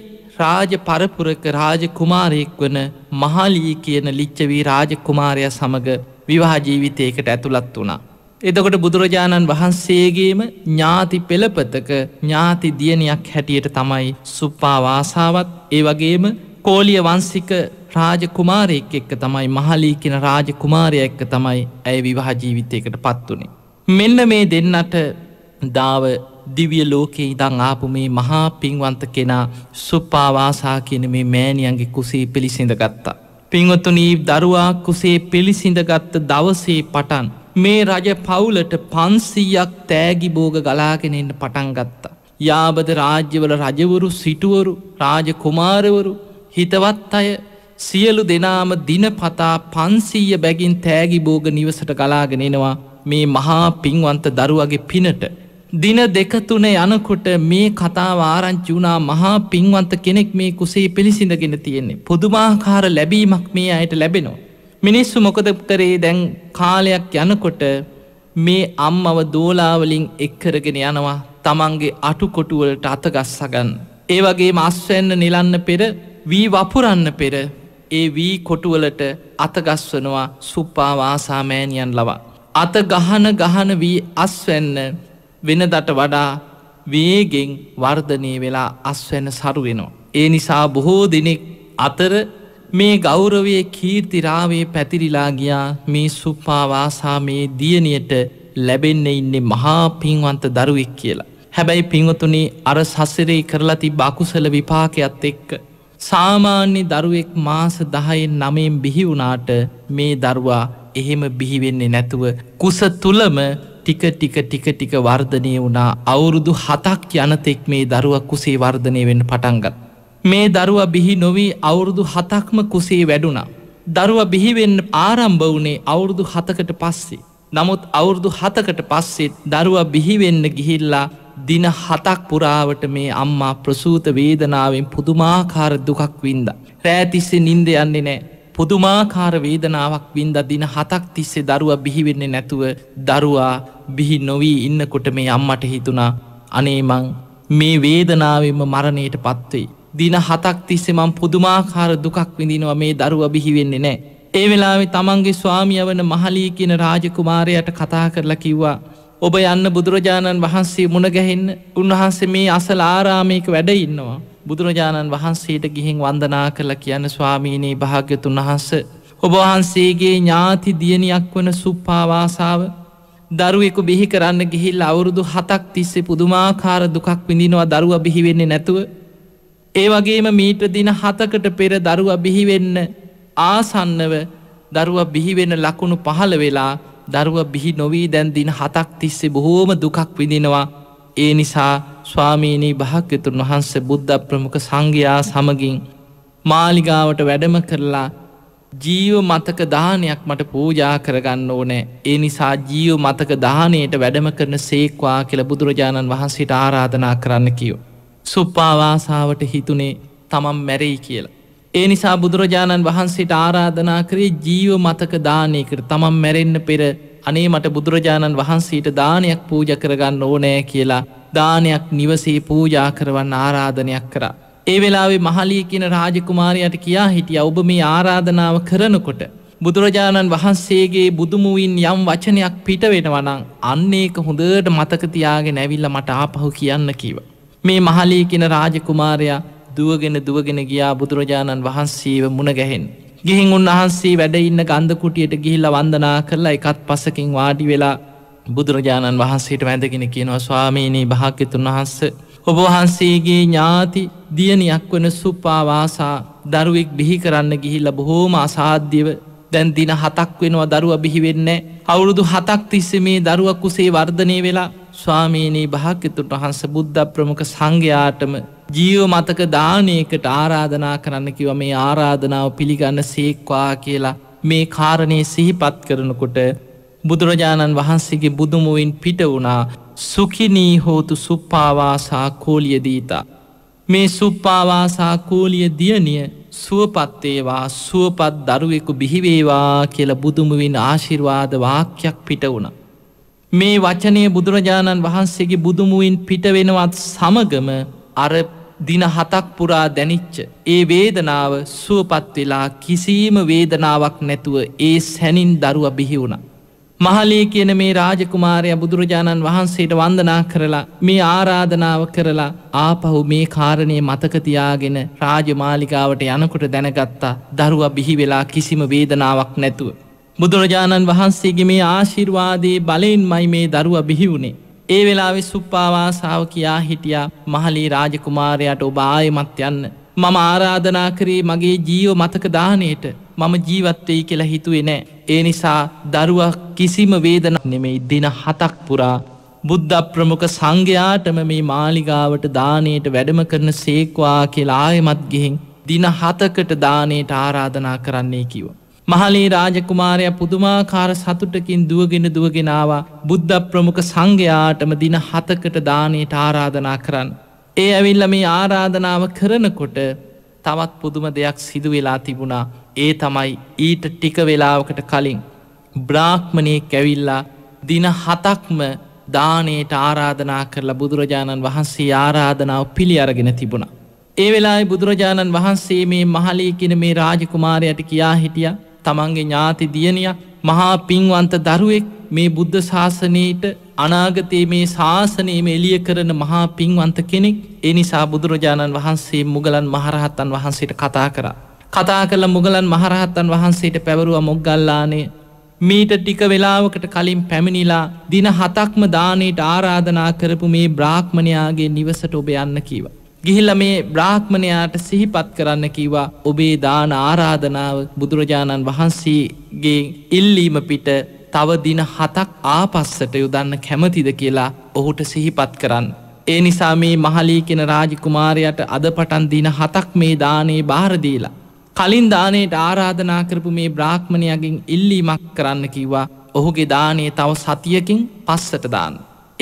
රාජ පරපුරක රාජ කුමාරයෙක් වන මහාලී කියන ලිච්චවී රාජ කුමාරය සමඟ විවාජීවිතයකට ඇතුළත් වනා. එදකොට බුදුරජාණන් වහන්සේගේම ඥාති පෙළපතක ඥාති දියනයක් හැටියට තමයි සුප්පාවාසාවත් ඒ වගේම කෝලිය වන්සික රාජ කුමාරයෙක් එක්ක තමයි මහලී කියෙන රාජ කුමාරය එක්ක තමයි ඇය විවාහ ජීවිතයකට පත්වනේ. මෙන්න මේ දෙන්නට දාව දිවිය ලෝකයේ ඉදං ආපු මේ මහා පින්වන්ත කෙනා සුප්පාවාසා කියන මේ මෑණියන්ගේ කුසේ පිළිසිඳ ගත්තා. පින්වතුනී දරුවා කුසේ පිළිසිඳගත්ත දවසේ පටන් මේ රජ පවුලට පන්සීයක් තෑගිබෝග ගලාගෙනෙන්ට පටන් ගත්තා. යාබද රාජ්‍යවල රජවරු සිටුවරු රාජ කුමාරවරු හිතවත් අය සියලු දෙනාම දිනපතා පන්සීය බැගින් තෑගිබෝග නිවසට ගලාගෙනෙනවා මේ මහා පින්වන්ත දරුවගේ පිනට. දින දෙකතුන යනකොට මේ කතාව ආරංචි වුණා මහා පින්වන්ත කෙනෙක් මේ කුසේ පිළිසිඳගෙන තියෙන්නේ. පුදුමාකාර ලැබීමක් මේ අයට ලැබෙනවා. මිනිස්සු මොකද කරේ දැන් කාලයක් යනකොට මේ අම්මව දෝලාවලින් එක්කරගෙන යනවා තමන්ගේ අටුකොටුවලට අතගස් සගන්. ඒ වගේ මස්වැන්න නිලන්න පෙර වී වපුරන්න පෙර ඒ වී කොටුවලට අතගස්වනවා සුප්පාවාසාමෑනියන් ලවා. අත ගහන ගහන වී අස්වැන්න වෙනදට වඩා වේගෙන් වර්ධනය වෙලා අස්වැන සරුවෙනවා. ඒ නිසා බොහෝ දෙනෙක් අතර මේ ගෞරවය කීර්තිරාවේ පැතිරිලා ගියා මේ සුප්පාවාසා මේ දියණියට ලැබෙන්න ඉන්නේ මහා පින්වන්ත දරුවෙක් කියලා. හැබැයි පිංවතුනේ අර සසරේ කරලා තිබ අකුසල විපාකයත් එක්ක. සාමාන්‍ය දරුවෙක් මාස දහයෙන් නමයෙන් බිහිවුනාට මේ දරුවා එහෙම බිහිවෙන්නේ නැතුව. කුස තුළම ටික ටික ටික ටික වර්ධනය වුණා අවුරුදු හතක් යනතෙක් මේ දරුවක් කුසේ වර්ධනය වෙන් පටන්ගත්. මේ දරුව බිහි නොවී අවුරුදු හතක්ම කුසේ වැඩුණා. දරුව බිහිවෙන්න ආරම්භ වනේ අවුරුදු හතකට පස්සේ. නමුත් අවුරුදු හතකට පස්සෙත් දරුව බිහිවෙන්න ගිහිල්ලා දින හතක් පුරාවට මේ අම්මා ප්‍රසූත වේදනාවෙන් පුදුමාකාර දුකක් වින්ද. රෑතිස්සේ නින්ද යන්නේ නෑ. පුදුමාකාර වේදනාවක් වින්ද දින හතක් තිස්සේ දරුව බිහිවෙන්නේ නැතුව දරුවා බිහි නොවී ඉන්නකොට මේ අම්මට හිතුණා අනේමං මේ වේදනාවෙන්ම මරණයට පත්වෙයි. දින හතක් තිස්සේ මං පුදුමාකාර දුකක් විඳිනවා මේ දරුව බිහිවෙන්නේ නෑ. ඒ වෙලාවෙ තමන්ගේ ස්වාමිය වන මහලී කියන රාජකුමාරයට කතා කරලා කිව්වා. ඔබ යන්න බුදුරජාණන් වහන්සේ මුණගැහෙන්න උන්වහන්සේ මේ අසල ආරාමයක වැඩ ඉන්නවා. බුදුරජාණන් වහන්සේට ගිහින් වන්දනා කරලා කියන්න ස්වාමීනී භාග්‍යතුන් වහන්ස. ඔබ වහන්සේගේ ඥාති දියණයක් වන සුප්පාවාසාාව දරුවෙකු බිහි කරන්න ගිහිල් අවුරුදු හතක් තිස්සේ පුදුමාකාර දුකක් විඳිනවා දරුව බිහිවෙන්නේ නැතුව ඒ වගේම මීට දින හතකට පෙර දරුව බිහිවෙන්න ආසන්නව දරුව බිහිවෙන ලකුණු පහළ වෙලා දරුව බිහි නොවී දැන් දින හතක් තිස්සේ බොහෝම දුකක් විඳිනවා ඒ නිසා ස්වාමීණී භාක්‍යතුන් වහන්ස බුද්ධ ප්‍රමුඛ සංඝයා සමගින් මාලිගාවට වැඩම කරලා ජීව මතක දානයක් මට පූජා කරගන්න ඕනෑ ඒ නිසා ජීව මතක දානයට වැඩම කරන සේක්වා කියල බුදුරජාණන් වහන්සිට ආරාධනා කරන්න කියෝ. සුප්පාවාසාාවට හිතුනේ තමම් මැරෙයි කියලා. ඒ නිසා බුදුරජාණන් වහන්සේට ආරාධනා කරේ ජීව මතක දානයකර තමම් මැරෙන්න්න පෙර අනේ මට බුදුරජාණන් වහන්සේට දානයක් පූජ කරගන්න ඕනෑ කියලා දානයක් නිවසේ පූජා කරවන්න ආරාධනයක් කරා. ඒ වෙලාවේ මහලී කියන රාජකුමාරයට කියා හිටිය ඔබ මේ ආරාධනාව කරනකොට. බුදුරජාණන් වහන්සේගේ බුදුමුවින් යම් වචනයක් පිටවෙනවනං අන්න ඒක හොඳට මතකතියාගේ නැවිල්ල මට ආපහු කියන්න කීව. මේ මහලී කියෙන රාජකුමාරයා දුවගෙන දුවගෙන ගියා බුදුරජාණන් වහන්සේව මුණගැහෙන්. ගිහින් උන්වහන්සේ වැඩඉන්න ගන්ධකුටියට ගිහිල්ල වන්දනා කරලා එකත් පසකින් වාඩි වෙලා බුදුරජාණන් වහන්සේට වැඳගෙන කියනවා ස්වාමීනී භාක්‍යතුන් වහන්ස. ඔබ වහන්සේගේ ඥාති දියනියක් වන සුපාවාසා දරුවෙක් බිහි කරන්න ගිහිල්ල බොහෝම අසාධ්‍යව දැන් දින හතක් වෙනවා දරුව බිහිවෙන්න. අවුරුදු හතක් තිස්ස මේ දරුවක් කුසේ වර්ධනය වෙලා ස්වාමීනී භාකිතුට වහන්ස බුද්ධ ප්‍රමුඛ සංඝයාටම ජීව මතක දානයකට ආරාධනා කරන්න කිව මේ ආරාධනාව පිළිගන්න සේක්වා කියලා මේ කාරණය සිහිපත් කරනකොට බුදුරජාණන් වහන්සේගේ බුදුමුවින් පිට වුණා සුකිනී හෝතු සුප්පාවාසා කෝලිය දීතා. මේ සුප්පාවාසා කෝලිය දියනිය සුවපත්තේවා සුවපත් දරුවෙකු බිහිවේවා කියල බුදුමුවින් ආශිර්වාද වාක්‍යයක් පිට වුණා. මේ වචනය බුදුරජාණන් වහන්සේගේ බුදුමුවින් පිටවෙනවත් සමගම අර දින හතක් පුරා දැනිච්ච. ඒ වේදනාව සුවපත් වෙලා කිසිීම වේදනාවක් නැතුව ඒ සැනින් දරුව බිහිවුණ. මහලේ කියන මේ රාජකුමාරය බුදුරජාණන් වහන්සේට වන්දනා කරලා මේ ආරාධනාව කරලා ආපහු මේ කාරණය මතකතියාගෙන රාජමාලිකාවට යනකොට දැනගත්තා දරුව බිහිවෙලා කිසිම වේදනාවක් නැතුව. බුදුරජාණන් වහන්සේගේ මේ ආශිර්වාදයේ බලයෙන් මයි මේ දරුව බිහි වුණේ. ඒ වෙලාවෙ සුප්පාවාසාාව කියා හිටියා මහලී රාජකුමාරයට ඔබායමත් යන්න. මම ආරාධනා කරේ මගේ ජීව මතක දානයට මම ජීවත්වෙයි කියලා හිතුවේ නෑ. ඒ නිසා දරුවක් කිසිම වේදන නෙමෙයි දින හතක් පුරා බුද්ධ ප්‍රමුඛ සංඝයාටම මේ මාලිගාවට දානයට වැඩම කරන සේක්වා කියලා ආයමත් ගිහින් දින හතකට දානයට ආරාධනා කරන්නේ කිව. මහලේ රාජකුමාරය පුදුමාකාර සතුටකින් දුවගෙන දුවගෙනවා බුද්ධ ප්‍රමුඛ සංඝයාටම දින හතකට දානයට ආරාධනා කරන්න. ඒ ඇවිල්ල මේ ආරාධනාව කරනකොට තවත් පුදුම දෙයක් සිදු වෙලා තිබුණා ඒ තමයි ඊට ටික වෙලාවකට කලින්. බ්‍රාහ්මණය කැවිල්ලා දින හතක්ම දානයට ආරාධනා කරලා බුදුරජාණන් වහන්සේ ආරාධනාව පිළි අරගෙන තිබුණා. ඒ වෙලායි බුදුරජාණන් වහන්සේ මේ මහලී කෙන මේ රාජකුමාරයට කියා හිටියා තමන්ගේ ඥාති දියනයක් මහා පින්වන්ත දරුවෙක් මේ බුද්ධ ශාසනයට අනාගතයේ මේ ශාසනයම එලිය කරන මහා පින්වන්ත කෙනෙක් එනිසා බුදුරජාණන් වහන්සේ මුගලන් මහරහත්තන් වහන්සේට කතා කර. කතා කළ මුගලන් මහරහත්තන් වහන්සේට පැවරුව මොග්ගල්ලානය මීට ටික වෙලාවකට කලින් පැමිණිලා දින හතක්ම දානයට ආරාධනා කරපු මේ බ්‍රාහ්මණයාගේ නිවසට ඔබ යන්න කීවා. ගිහිල්ල මේ බ්‍රාහ්මණයාට සිහිපත් කරන්න කීවා ඔබේ දාන ආරාධනාව බුදුරජාණන් වහන්සේගේ ඉල්ලීම පිට තව දින හතක් ආපස්සට යොදන්න කැමතිද කියලා ඔහුට සිහිපත් කරන්න. ඒ නිසා මේ මහලී කෙන රාජකුමාරයට අද පටන් දින හතක් මේ දානේ භාරදීලා. කලින් දානයට ආරාධනා කරපු මේ බ්‍රාහ්මණයගෙන් ඉල්ලීමක් කරන්න කිව්වා ඔහුගේ දානයේ තව සතියකින් පස්සට දාන්න.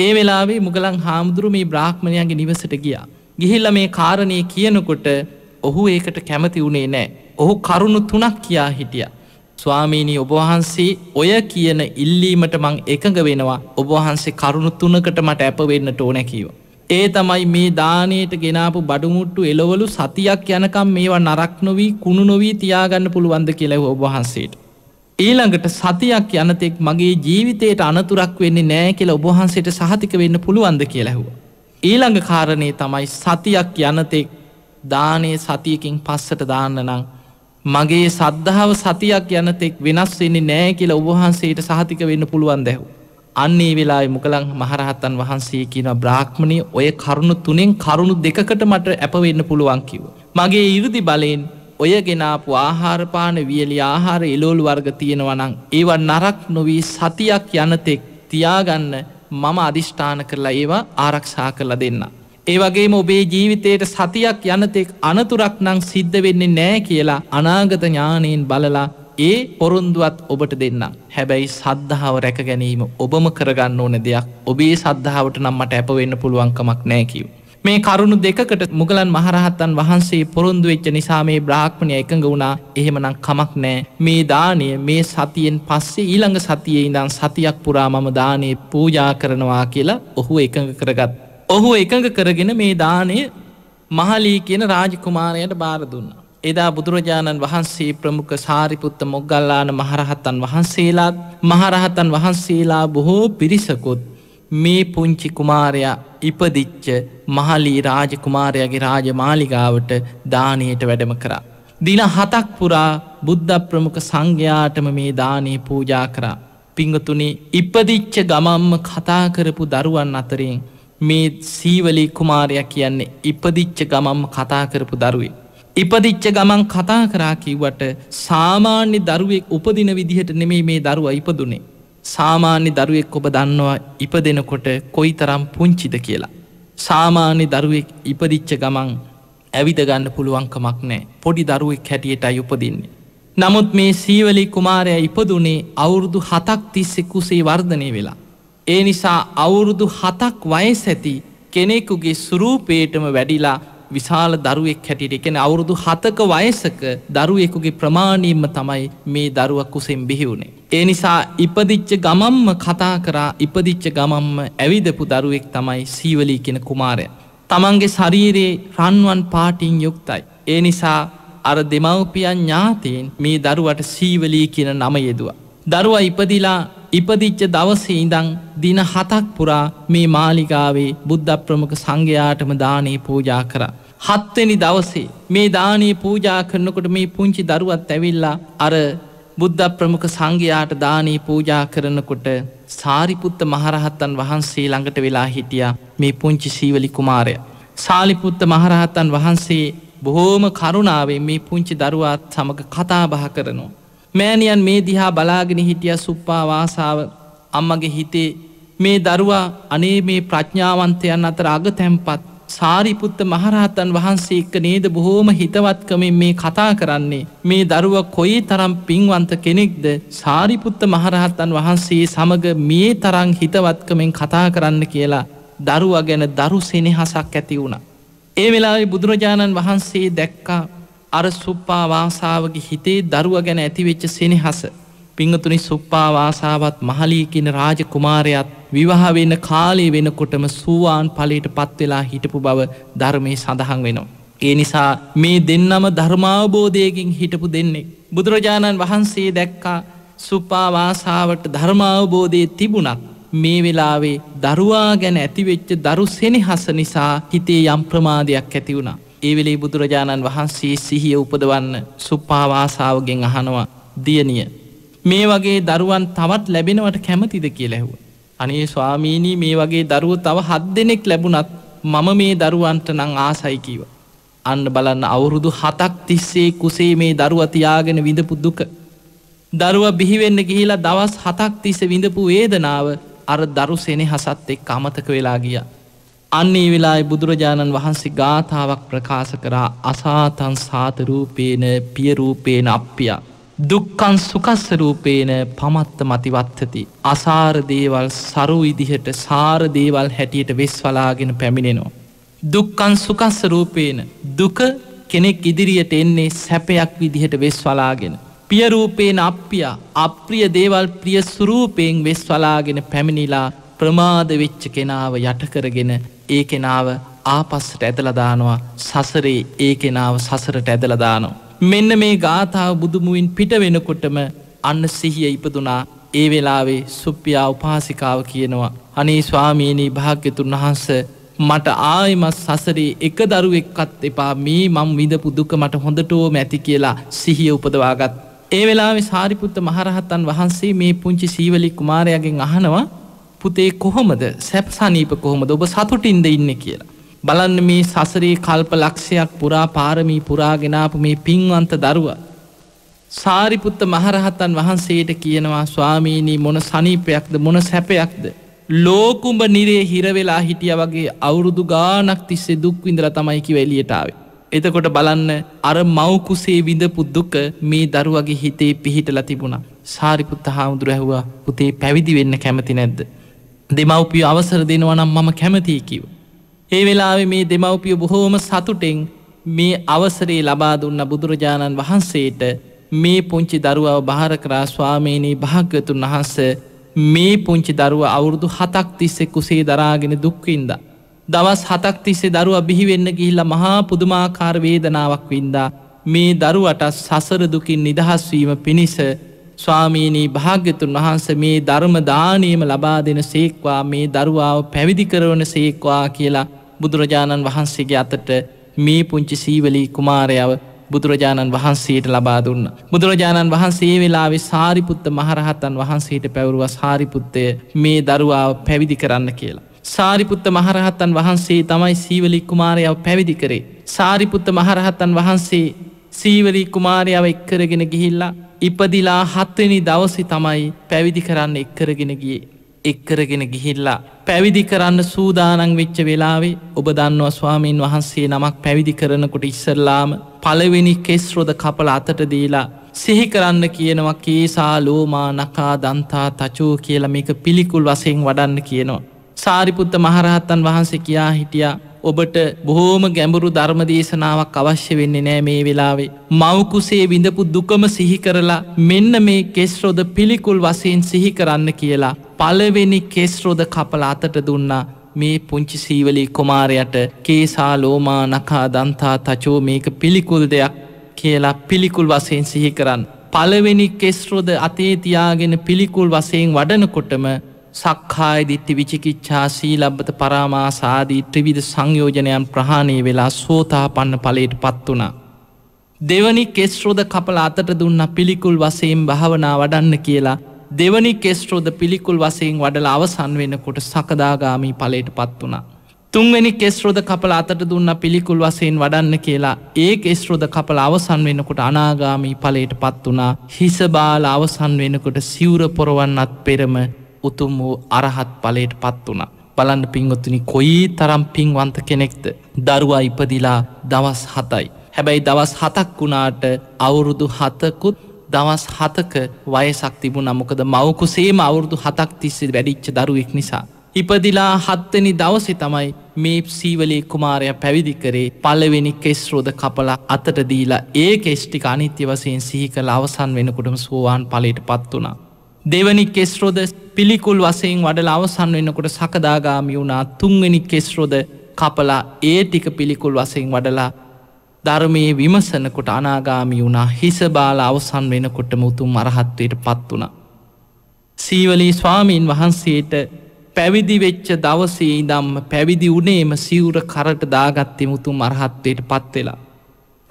ඒ වෙලාවේ මුගලන් හාමුදුරු මේ බ්‍රාහ්මණයගේ නිවසට ගියා. ගිහිල්ල මේ කාරණය කියනකොට ඔහු ඒකට කැමති වුණේ නෑ. ඔහු කරුණු තුනක් කියා හිටිය. ස්වාමීණී ඔබවහන්සේ ඔය කියන ඉල්ලීමට මං එකඟ වෙනවා ඔබවහන්සේ කරුණු තුනකට මට ඇපවෙන්නට ඕනැකිව. ඒ තමයි මේ දානයට ගෙනාපු බඩුමුට්ටු එලවලු සතියක් යනකම් මේවා නරක් නොවී කුණු නොවී තියාගන්න පුළුවන්ද කියලව ඔබහන්සේට. ඊළඟට සතියක් යනතෙක් මගේ ජීවිතයට අනතුරක් වෙන්නේ නෑ කියල ඔබහන්සේට සහතික වෙන්න පුළුවන්ද කියලැහවා. ඊළඟ කාරණය තමයි සතියක් යනතෙක් දානය සතියකින් පස්සට දාන්න නං. මගේ සද්ධාව සතියක් යනතෙක් වෙනස් වෙන්නේ නෑ කියලා ඔබහන්සේට සහතික වෙන්න පුළුවන් දැහු. අන්නේ වෙලා මුකළං මහරහත්තන් වහන්සේ කියන බ්‍රාහ්මණය ඔය කරුණු තුනෙන් කරුණු දෙකට මට ඇපවෙන්න පුළුවන් කිව. මගේ ඉරදි බලයෙන් ඔය ගෙනාපු ආහාරපාන වියලි ආහාර එලෝල් වර්ග තියෙනවනං ඒවන් නරක් නොවී සතියක් යනතෙක් තියාගන්න මම අධිෂ්ඨාන කරලා ඒවා ආරක්ෂා කරලා දෙන්න. ඒවගේම ඔබේ ජීවිතයට සතියක් යනතෙක් අනතුරක් නං සිද්ධ වෙන්නේ නෑ කියලා අනාගත ඥානයෙන් බලලා ඒ පොරුන්දුවත් ඔබට දෙන්න. හැබැයි සද්ධාව රැක ගැනීම ඔබම කරගන්න ඕන දෙයක් ඔබේ සද්ධාවට නම්මට ඇපවෙන්න පුළුවන්කමක් නෑකිව්. මේ කරුණු දෙකකට මුගලන් මහරහත්තන් වහන්සේ පොරොන්දු වෙච්ච නිසා මේ බ්‍රාහ්මණය එකඟ වුණා එහෙමනම් කමක් නෑ මේ දානය මේ සතියෙන් පස්සේ ඊළඟ සතියේ ඉඳන් සතියක් පුරා මම දානය පූජා කරනවා කියලා ඔහු එකඟ කරගත්. ඔහු එකඟ කරගෙන මේ දානය මහලී කියන රාජකුමාරයට බාර දුන්නා. එදා බුදුරජාණන් වහන්සේ ප්‍රමුඛ සාරිපුත්ත මොග්ගල්ලාන මහරහතන් වහන්සේලාත් මහරහතන් වහන්සේලා බොහෝ පිරිසකුත් මේ පුංචි කුමාරයා ඉපදිච්ච මහලී රාජකුමාරයාගේ රාජමාලිගාවට දානයට වැඩම කරා. දින හතක් පුරා බුද්ධ ප්‍රමුඛ සංඝයාටම මේ දානී පූජා කරා. පිංගතුනි ඉපදිච්ච ගමම්ම කතා කරපු දරුවන් අතරින් මේ සීවලී කුමාරය කියන්නේ ඉපදිච්ච ගමම්ම කතා කරපු දරුවේ. ඉපදිච්ච ගමන් කතා කරා කිව්වට සාමාන්‍ය දරුවෙක් උපදින විදිහට නෙමේ මේ දරුව ඉපදුනේ. සාමාන්‍ය දරුවෙක් ඔබ දන්නවා ඉප දෙනකොට කොයි තරම් පුංචිද කියලා. සාමාන්‍ය දරුවෙක් ඉපදිච්ච ගමන් ඇවිදගන්න පුළුවන්කමක් නෑ පොඩි දරුවෙක් හැටියට යුපදින්නේ. නමුත් මේ සීවලි කුමාරය ඉපදුනේ අවුරුදු හතක් තිස්සෙ කුසේ වර්ධනය වෙලා. ඒ නිසා අවුරුදු හතක් වයස් ඇති කෙනෙකුගේ සුරූපේටම වැඩිලා විශාල දරුවෙක් හැටියට එකන අවුරුදු හතක වයසක දරුවෙකුගේ ප්‍රමාණීම තමයි මේ දරුවක් කුසෙන් බිහිවුණේ. ඒ නිසා ඉපදිච්ච ගමම්ම කතා කරා ඉපදිච්ච ගමම්ම ඇවිදපු දරුවෙක් තමයි සීවලී කෙන කුමාරය. තමන්ගේ ශරීරයේ රන්වන් පාටිං යුක්තයි. ඒ නිසා අර දෙමව්පියන් ඥාතයෙන් මේ දරුවට සීවලී කියන නම යෙදවා. දරුවා ඉපදිලා ඉපදිච්ච දවසේ ඉඳං දින හතක් පුරා මේ මාලිගාවේ බුද්ධ ප්‍රමක සංඝයාටම දානේ පූජා කරා. හත්වනි දවසේ මේ දානය පූජා කරනකොට මේ පුංචි දරුවත් ඇවිල්ලා අර බුද්ධ ප්‍රමුඛ සංඝයාට දානී පූජා කරනකොට සාරිපුත්ත මහරහත්තන් වහන්සේ ළඟට වෙලා හිටිය මේ පුංචි සීවලි කුමාරය. සාලිපුත්ත මහරහත්තන් වහන්සේ බොහෝම කරුණාවේ මේ පුංචි දරුවත් සමඟ කතාබහ කරනවා. මෑණියන් මේ දිහා බලාගෙන හිටිය සුප්පාවාසාාව අම්මගේ හිතේ මේ දරුවා අනේ මේ ප්‍රඥාවන්තයන් අතර අග තැම්පත් සාරිපුත්ත මහරහතන් වහන්සේ එක්ක නේද බොහෝම හිතවත්කමින් මේ කතා කරන්නේ මේ දරුව කොයි තරම් පින්වන්ත කෙනෙක්ද සාරිපුත්ත මහරහතන් වහන්සේ සමඟ මේ තරං හිතවත්කමෙන් කතා කරන්න කියලා දරුවා ගැන දරු සෙනෙහසක් ඇති වුණ. ඒ වෙලාවෙ බුදුරජාණන් වහන්සේ දැක්කා අර සුප්පා වාසාාවගේ හිතේ දරුව ගැන ඇතිවෙච්ච සෙනෙහස පිංහතුනි සුප්පාවාසාවත් මහලී කියන රාජ කුමාරයත් විවාහ වෙන කාලේ වෙනකොටම සූවාන් පලට පත්වෙලා හිටපු බව ධර්මය සඳහන් වෙනවා. ඒ නිසා මේ දෙන්නම ධර්මාවබෝධයකින් හිටපු දෙන්නේ. බුදුරජාණන් වහන්සේ දැක්කා සුපාවාසාවට ධර්මාවබෝධය තිබුණත් මේ වෙලාවේ දරුවා ගැන ඇතිවෙච්ච දරු සෙනහස නිසා හිතේ යම් ප්‍රමාදයක් ඇති වුණා. ඒ වෙලේ බුදුරජාණන් වහන්සේ සිහිය උපදවන්න සුප්පාවාසාාවගෙන් අහනවා දියනිය මේ වගේ දරුවන් තවත් ලැබෙනවට කැමතිද කියලැහුව. අනේ ස්වාමීණී මේ වගේ දරුව තව හත් දෙනෙක් ලැබුණත් මම මේ දරුවන්ට නං ආසයිකීව. අන්න බලන්න අවුරුදු හතක් තිස්සේ කුසේ මේ දරුවතියාගෙන විඳපුද්දුක. දරුව බිහිවෙන්න ගිහිලා දවස් හතක් තිස විඳපු වේදනාව අර දරු සෙනෙ හසත් එක් අමතක වෙලා ගිය. අන්නේ වෙලා බුදුරජාණන් වහන්සේ ගාථාවක් ප්‍රකාශ කරා අසාතන් සාතරූපේන පියරූපේන අප්පියා. දුක්කන් සුකස්සරූපේන පමත්ත මතිවත්හති. අසාරදේවල් සරු ඉදිහට සාරදේවල් හැටියට වෙස් වලාගෙන පැමිණෙනවා. දුක්කන් සුකස්සරූපේන දුක කෙනෙක් ඉදිරියට එන්නේ සැපයක් විදිහට වෙස් වලාගෙන. පියරූපයෙන් අප්පියා අප්‍රිය දේවල් ප්‍රිය සුරූපයෙන් වෙස් වලාගෙන පැමිණිලා ප්‍රමාද වෙච්ච කෙනාව යටකරගෙන ඒ කෙනාව ආපස්සට ඇදලදානවා සසරේ ඒ කෙනාව සසරට ඇදලදානවා. මෙන්න මේ ගාථාව බුදුමුවින් පිට වෙනකොටම අන්න සිහිය ඉපදුනා ඒ වෙලාවේ සුප්පියා උපාසිකාව කියනවා. අනේ ස්වාමීනී භාග්‍යතුන් වහන්ස මට ආයමත් සසරේ එක දරුවෙක්කත් එපා මේ මං විඳපු දුක මට හොඳටෝ මැති කියලා සිහිය උපදවාගත්. ඒ වෙලාවෙ සාරිපුත්ත මහරහත්තන් වහන්සේ මේ පුංචි සීවලි කුමාරයගෙන් අහනවා පුතේ කොහොමද සැප සනීප කොහොමද ඔබ සතුටින්ද ඉන්න කියලා. බලන්න මේ සසරේ කල්ප ලක්ෂයක් පුරා පාරමී පුරාගෙනාපු මේ පින්වන්ත දරුවා. සාරිපුත්ත මහරහතන් වහන්සේට කියනවා ස්වාමීනී මොන සනීපයක්ද මොන සැපයක්ද. ලෝකුම්ඹ නිරේ හිරවෙලා හිටිය වගේ අවුරුදු ගානක් තිස්සේ දුක්විඳල තමයිකි වැලියටාව. එතකොට බලන්න අර මවකුසේ විඳ පුද්දුක මේ දරුවගේ හිතේ පිහිටල තිබුණා. සාරිපුත්ත හාමුදුර ඇහවා පුතේ පැවිදි වෙන්න කැමති නැද්ද. දෙමව්පිය අවසර දෙනවනම් මම කැමතිය කිව. ඒ වෙලාවෙ මේ දෙමව්පිය බොහෝම සතුටෙන් මේ අවසරේ ලබා දුන්න බුදුරජාණන් වහන්සේට මේ පුංචි දරුවව භාරකරා ස්වාමීනී භාග්‍යතුන් වහන්ස මේ පුංචි දරුව අවුරුදු හතක් තිස්සෙ කුසේ දරාගෙන දුක්වින්ද. දවස් හතක් තිස්සේ දරුව බිහිවෙන්න ගිහිල්ලා මහා පුදුමාකාර වේදනාවක් වින්දා මේ දරුවට සසරදුකින් නිදහස්වීම පිණිස ස්වාමීනී භාග්‍යතුන් වහන්ස මේ ධර්මදානීම ලබා දෙන සේක්වා මේ දරුවාව පැවිදි කරවන සේක්වා කියලා බුදුරජාණන් වහන්සේගේ අතට මේ පුංචි සීවලී කුමාරයාව බුදුරජාණන් වහන්සේට ලබා දුන්න. බුදුරජාණන් වහන්සේ වෙලාවෙ සාරිපුත්ත මහරහතන් වහන්සේට පැවරුව සාරිපුත්තය මේ දරුවාව පැවිදි කරන්න කියලා. සාරිපුත්ත මහරහත්තන් වහන්සේ තමයි සීවලි කුමාරයාව පැවිදි කරේ. සාරිපුත්ත මහරහත්තන් වහන්සේ සීවලී කුමාරයාව එක්කරගෙන ගිහිල්ලා ඉපදිලා හත්වෙනි දවසි තමයි පැවිදි කරන්න එක්කරගෙන ගිය එක්කරගෙන ගිහිල්ලා. පැවිදි කරන්න සූදානං වෙච්ච වෙලාවේ ඔබ දන්නවා ස්වාමීන් වහන්සේ නමක් පැවිදි කරනකොට ඉස්සරලාම පළවෙනි කෙස්රොද කපල අතට දීලා සිහි කරන්න කියනවා කේසා ලෝමා නකා දන්තා තචෝ කියලා මේක පිළිකුල් වසයෙන් වඩන්න කියනවා. සාරිපුත්ත මහරහත්තන් වහන්සේ කියා හිටියා ඔබට බොහෝම ගැඹුරු ධර්මදේශනාවක් අවශ්‍ය වෙන්නේ නෑ මේ වෙලාවේ. මවකුසේ විඳපු දුකම සිහිකරලා මෙන්න මේ කෙස්රෝද පිළිකුල් වසයෙන් සිහි කරන්න කියලා. පලවෙනි කෙස්රෝද කපල අතට දුන්නා මේ පුංචි සීවලී කුමාරයට කේසා ලෝමා නකා දන්තා තචෝ මේක පිළිකුල් දෙයක් කියලා පිළිකුල් වසයෙන් සිහි කරන්න. පළවෙනි කෙස්රෝද අතේ තියාගෙන පිළිකුල් වසයෙන් වඩනකොටම සක්කාය දිට්ටි විචිකිච්ඡා සීලබ්බත පරාමා සාදී ත්‍රිවිධ සංයෝජනයන් ප්‍රහාණය වෙලා සෝතා පන්න පලේට පත් වුණා. දෙවනි කෙස්රෝධ කපල අතට දුන්න පිළිකුල් වසයෙන් භාවනා වඩන්න කියලා දෙවනි කෙස්ට්‍රෝධ පිළිකුල් වසයෙන් වඩල අවසන් වෙනකොට සකදාගාමී පලේට පත් වුණා. තුන්වැනි කෙස්රෝධ කපල අතට දුන්න පිළිකුල් වසයෙන් වඩන්න කියලා ඒ කෙස්රෝධ කපල අවසන් වෙනකොට අනාගාමී පලේට පත් වනා හිසබාල අවසන් වෙනකොට සිවර පොරවන්නත් පෙරම උතුම් වූ අරහත් පලයට පත් වුණ. බලන්න පින්ගොත්තුනි කොයි තරම් පින්වන්ත කෙනෙක්ද. දරුවා ඉපදිලා දවස් හතයි. හැබැයි දවස් හතක් වුණාට අවුරුදු හතකුත් දවස් හතක වයසක් තිබුණ මොකද මවකුසේම අවුරුදු හතක් තිස්සේ වැඩිච්ච දරුවෙක් නිසා. ඉපදිලා හත්තනි දවසෙ තමයි මේ සීවලේ කුමාරය පැවිදි කරේ පලවෙනි කෙස්රෝධ කපල අතට දීලා ඒ කෙෂ්ටික අනිත්‍ය වසයෙන් සිහික ලවසන් වෙනකුටම සෝවාන් පලට පත් වනා. දෙවනි කෙස්රොද පිළිකුල් වසයෙන් වඩ අවසන් වෙන්නකොට සකදාගාමි වුණා තුන්වෙනි කෙස්රොද කපලා ඒ ටික පිළිකුල් වසයෙන් වඩලා ධර්මයේ විමසනකොට අනාගාමි වුණා හිසබාල අවසන් වෙනකොටම උතුම් අරහත්වයට පත් වුණ. සීවලී ස්වාමීන් වහන්සේට පැවිදි වෙච්ච දවසේ ඉදම්ම පැවිදි උනේම සිවුර කරට දාගත්තේ මුතුම් අරහත්වයට පත්වෙලා.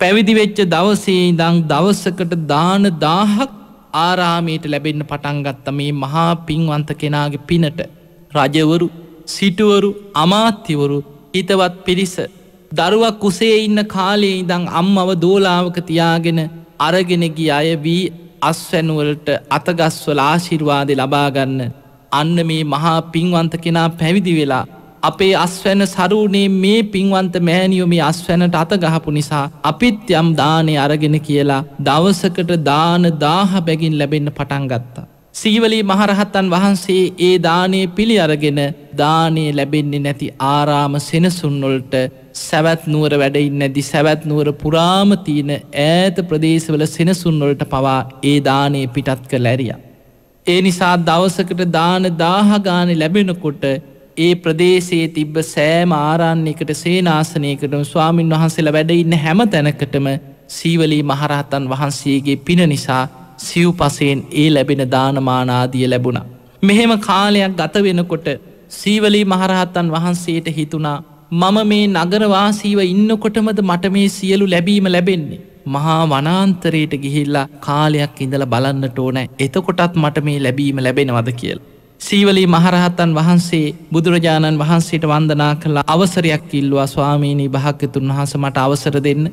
පැවිදි වෙච්ච දවසේ ඉදං දවසකට දාන දාහක් ආරාමීට ලැබෙන්න පටන්ගත්ත මේ මහා පින්වන්ත කෙනාගේ පිනට රජවරු සිටුවරු අමාත්‍යවරු හිතවත් පිරිස දරුවක් කුසේ ඉන්න කාලයේ ඉදං අම්මව දෝලාවක තියාගෙන අරගෙන ගිය අය වී අස්වැනුවලට අතගස්වල ආශිර්වාද ලබාගන්න අන්න මේ මහා පින්වන්ත කෙනා පැවිදි වෙලා අපේ අස්වැන සරුණේ මේ පින්වන්ත මෑනියෝ මේ අස්වැනට අත ගහපු නිසා අපිත් යම් දානය අරගෙන කියලා දවසකට දාන දාහ බැගින් ලැබෙන්න පටන් ගත්තා. සීවලී මහරහත්තන් වහන්සේ ඒ දානය පිළි අරගෙන දානය ලැබෙන්නේ නැති ආරාම සෙනසුන්වොල්ට සැවත් නුවර වැඩඉන්න ඇදි සැවත් නුවර පුරාමතියන ඈත ප්‍රදේශවල සෙනසුන්වොලට පවා ඒ දානය පිටත් ක ලැරිය. ඒ නිසා දවසකට දාන දාහගාන ලැබෙනකොට ඒ ප්‍රදේශයේ තිබ්බ සෑම ආරාණ්‍යකට සේනාසනයකටම ස්වාමින් වහන්සේලා වැඩඉන්න හැම තැනකටම සීවලී මහරහතන් වහන්සේගේ පින නිසා සිව් පසයෙන් ඒ ලැබෙන දානමානාදිය ලැබුණ. මෙහෙම කාලයක් ගත වෙනකොට සීවලී මහරහත්තන් වහන්සේට හිතුණා මම මේ නගරවාසීව ඉන්නකොටමද මට මේ සියලු ලැබීම ලැබෙන්නේ. මහා වනාන්තරයට ගිහිල්ලා කාලයක් ඉඳල බලන්නට ඕනෑ එතකොටත් මට මේ ලැබීම ලැබෙනවද කියලා. සීවලී මහරහතන් වහන්සේ බුදුරජාණන් වහන්සේට වන්දනා කළ අවසරයක් ඉල්වා ස්වාමීණී භාග්‍යතුන් වහස මට අවසර දෙන්න.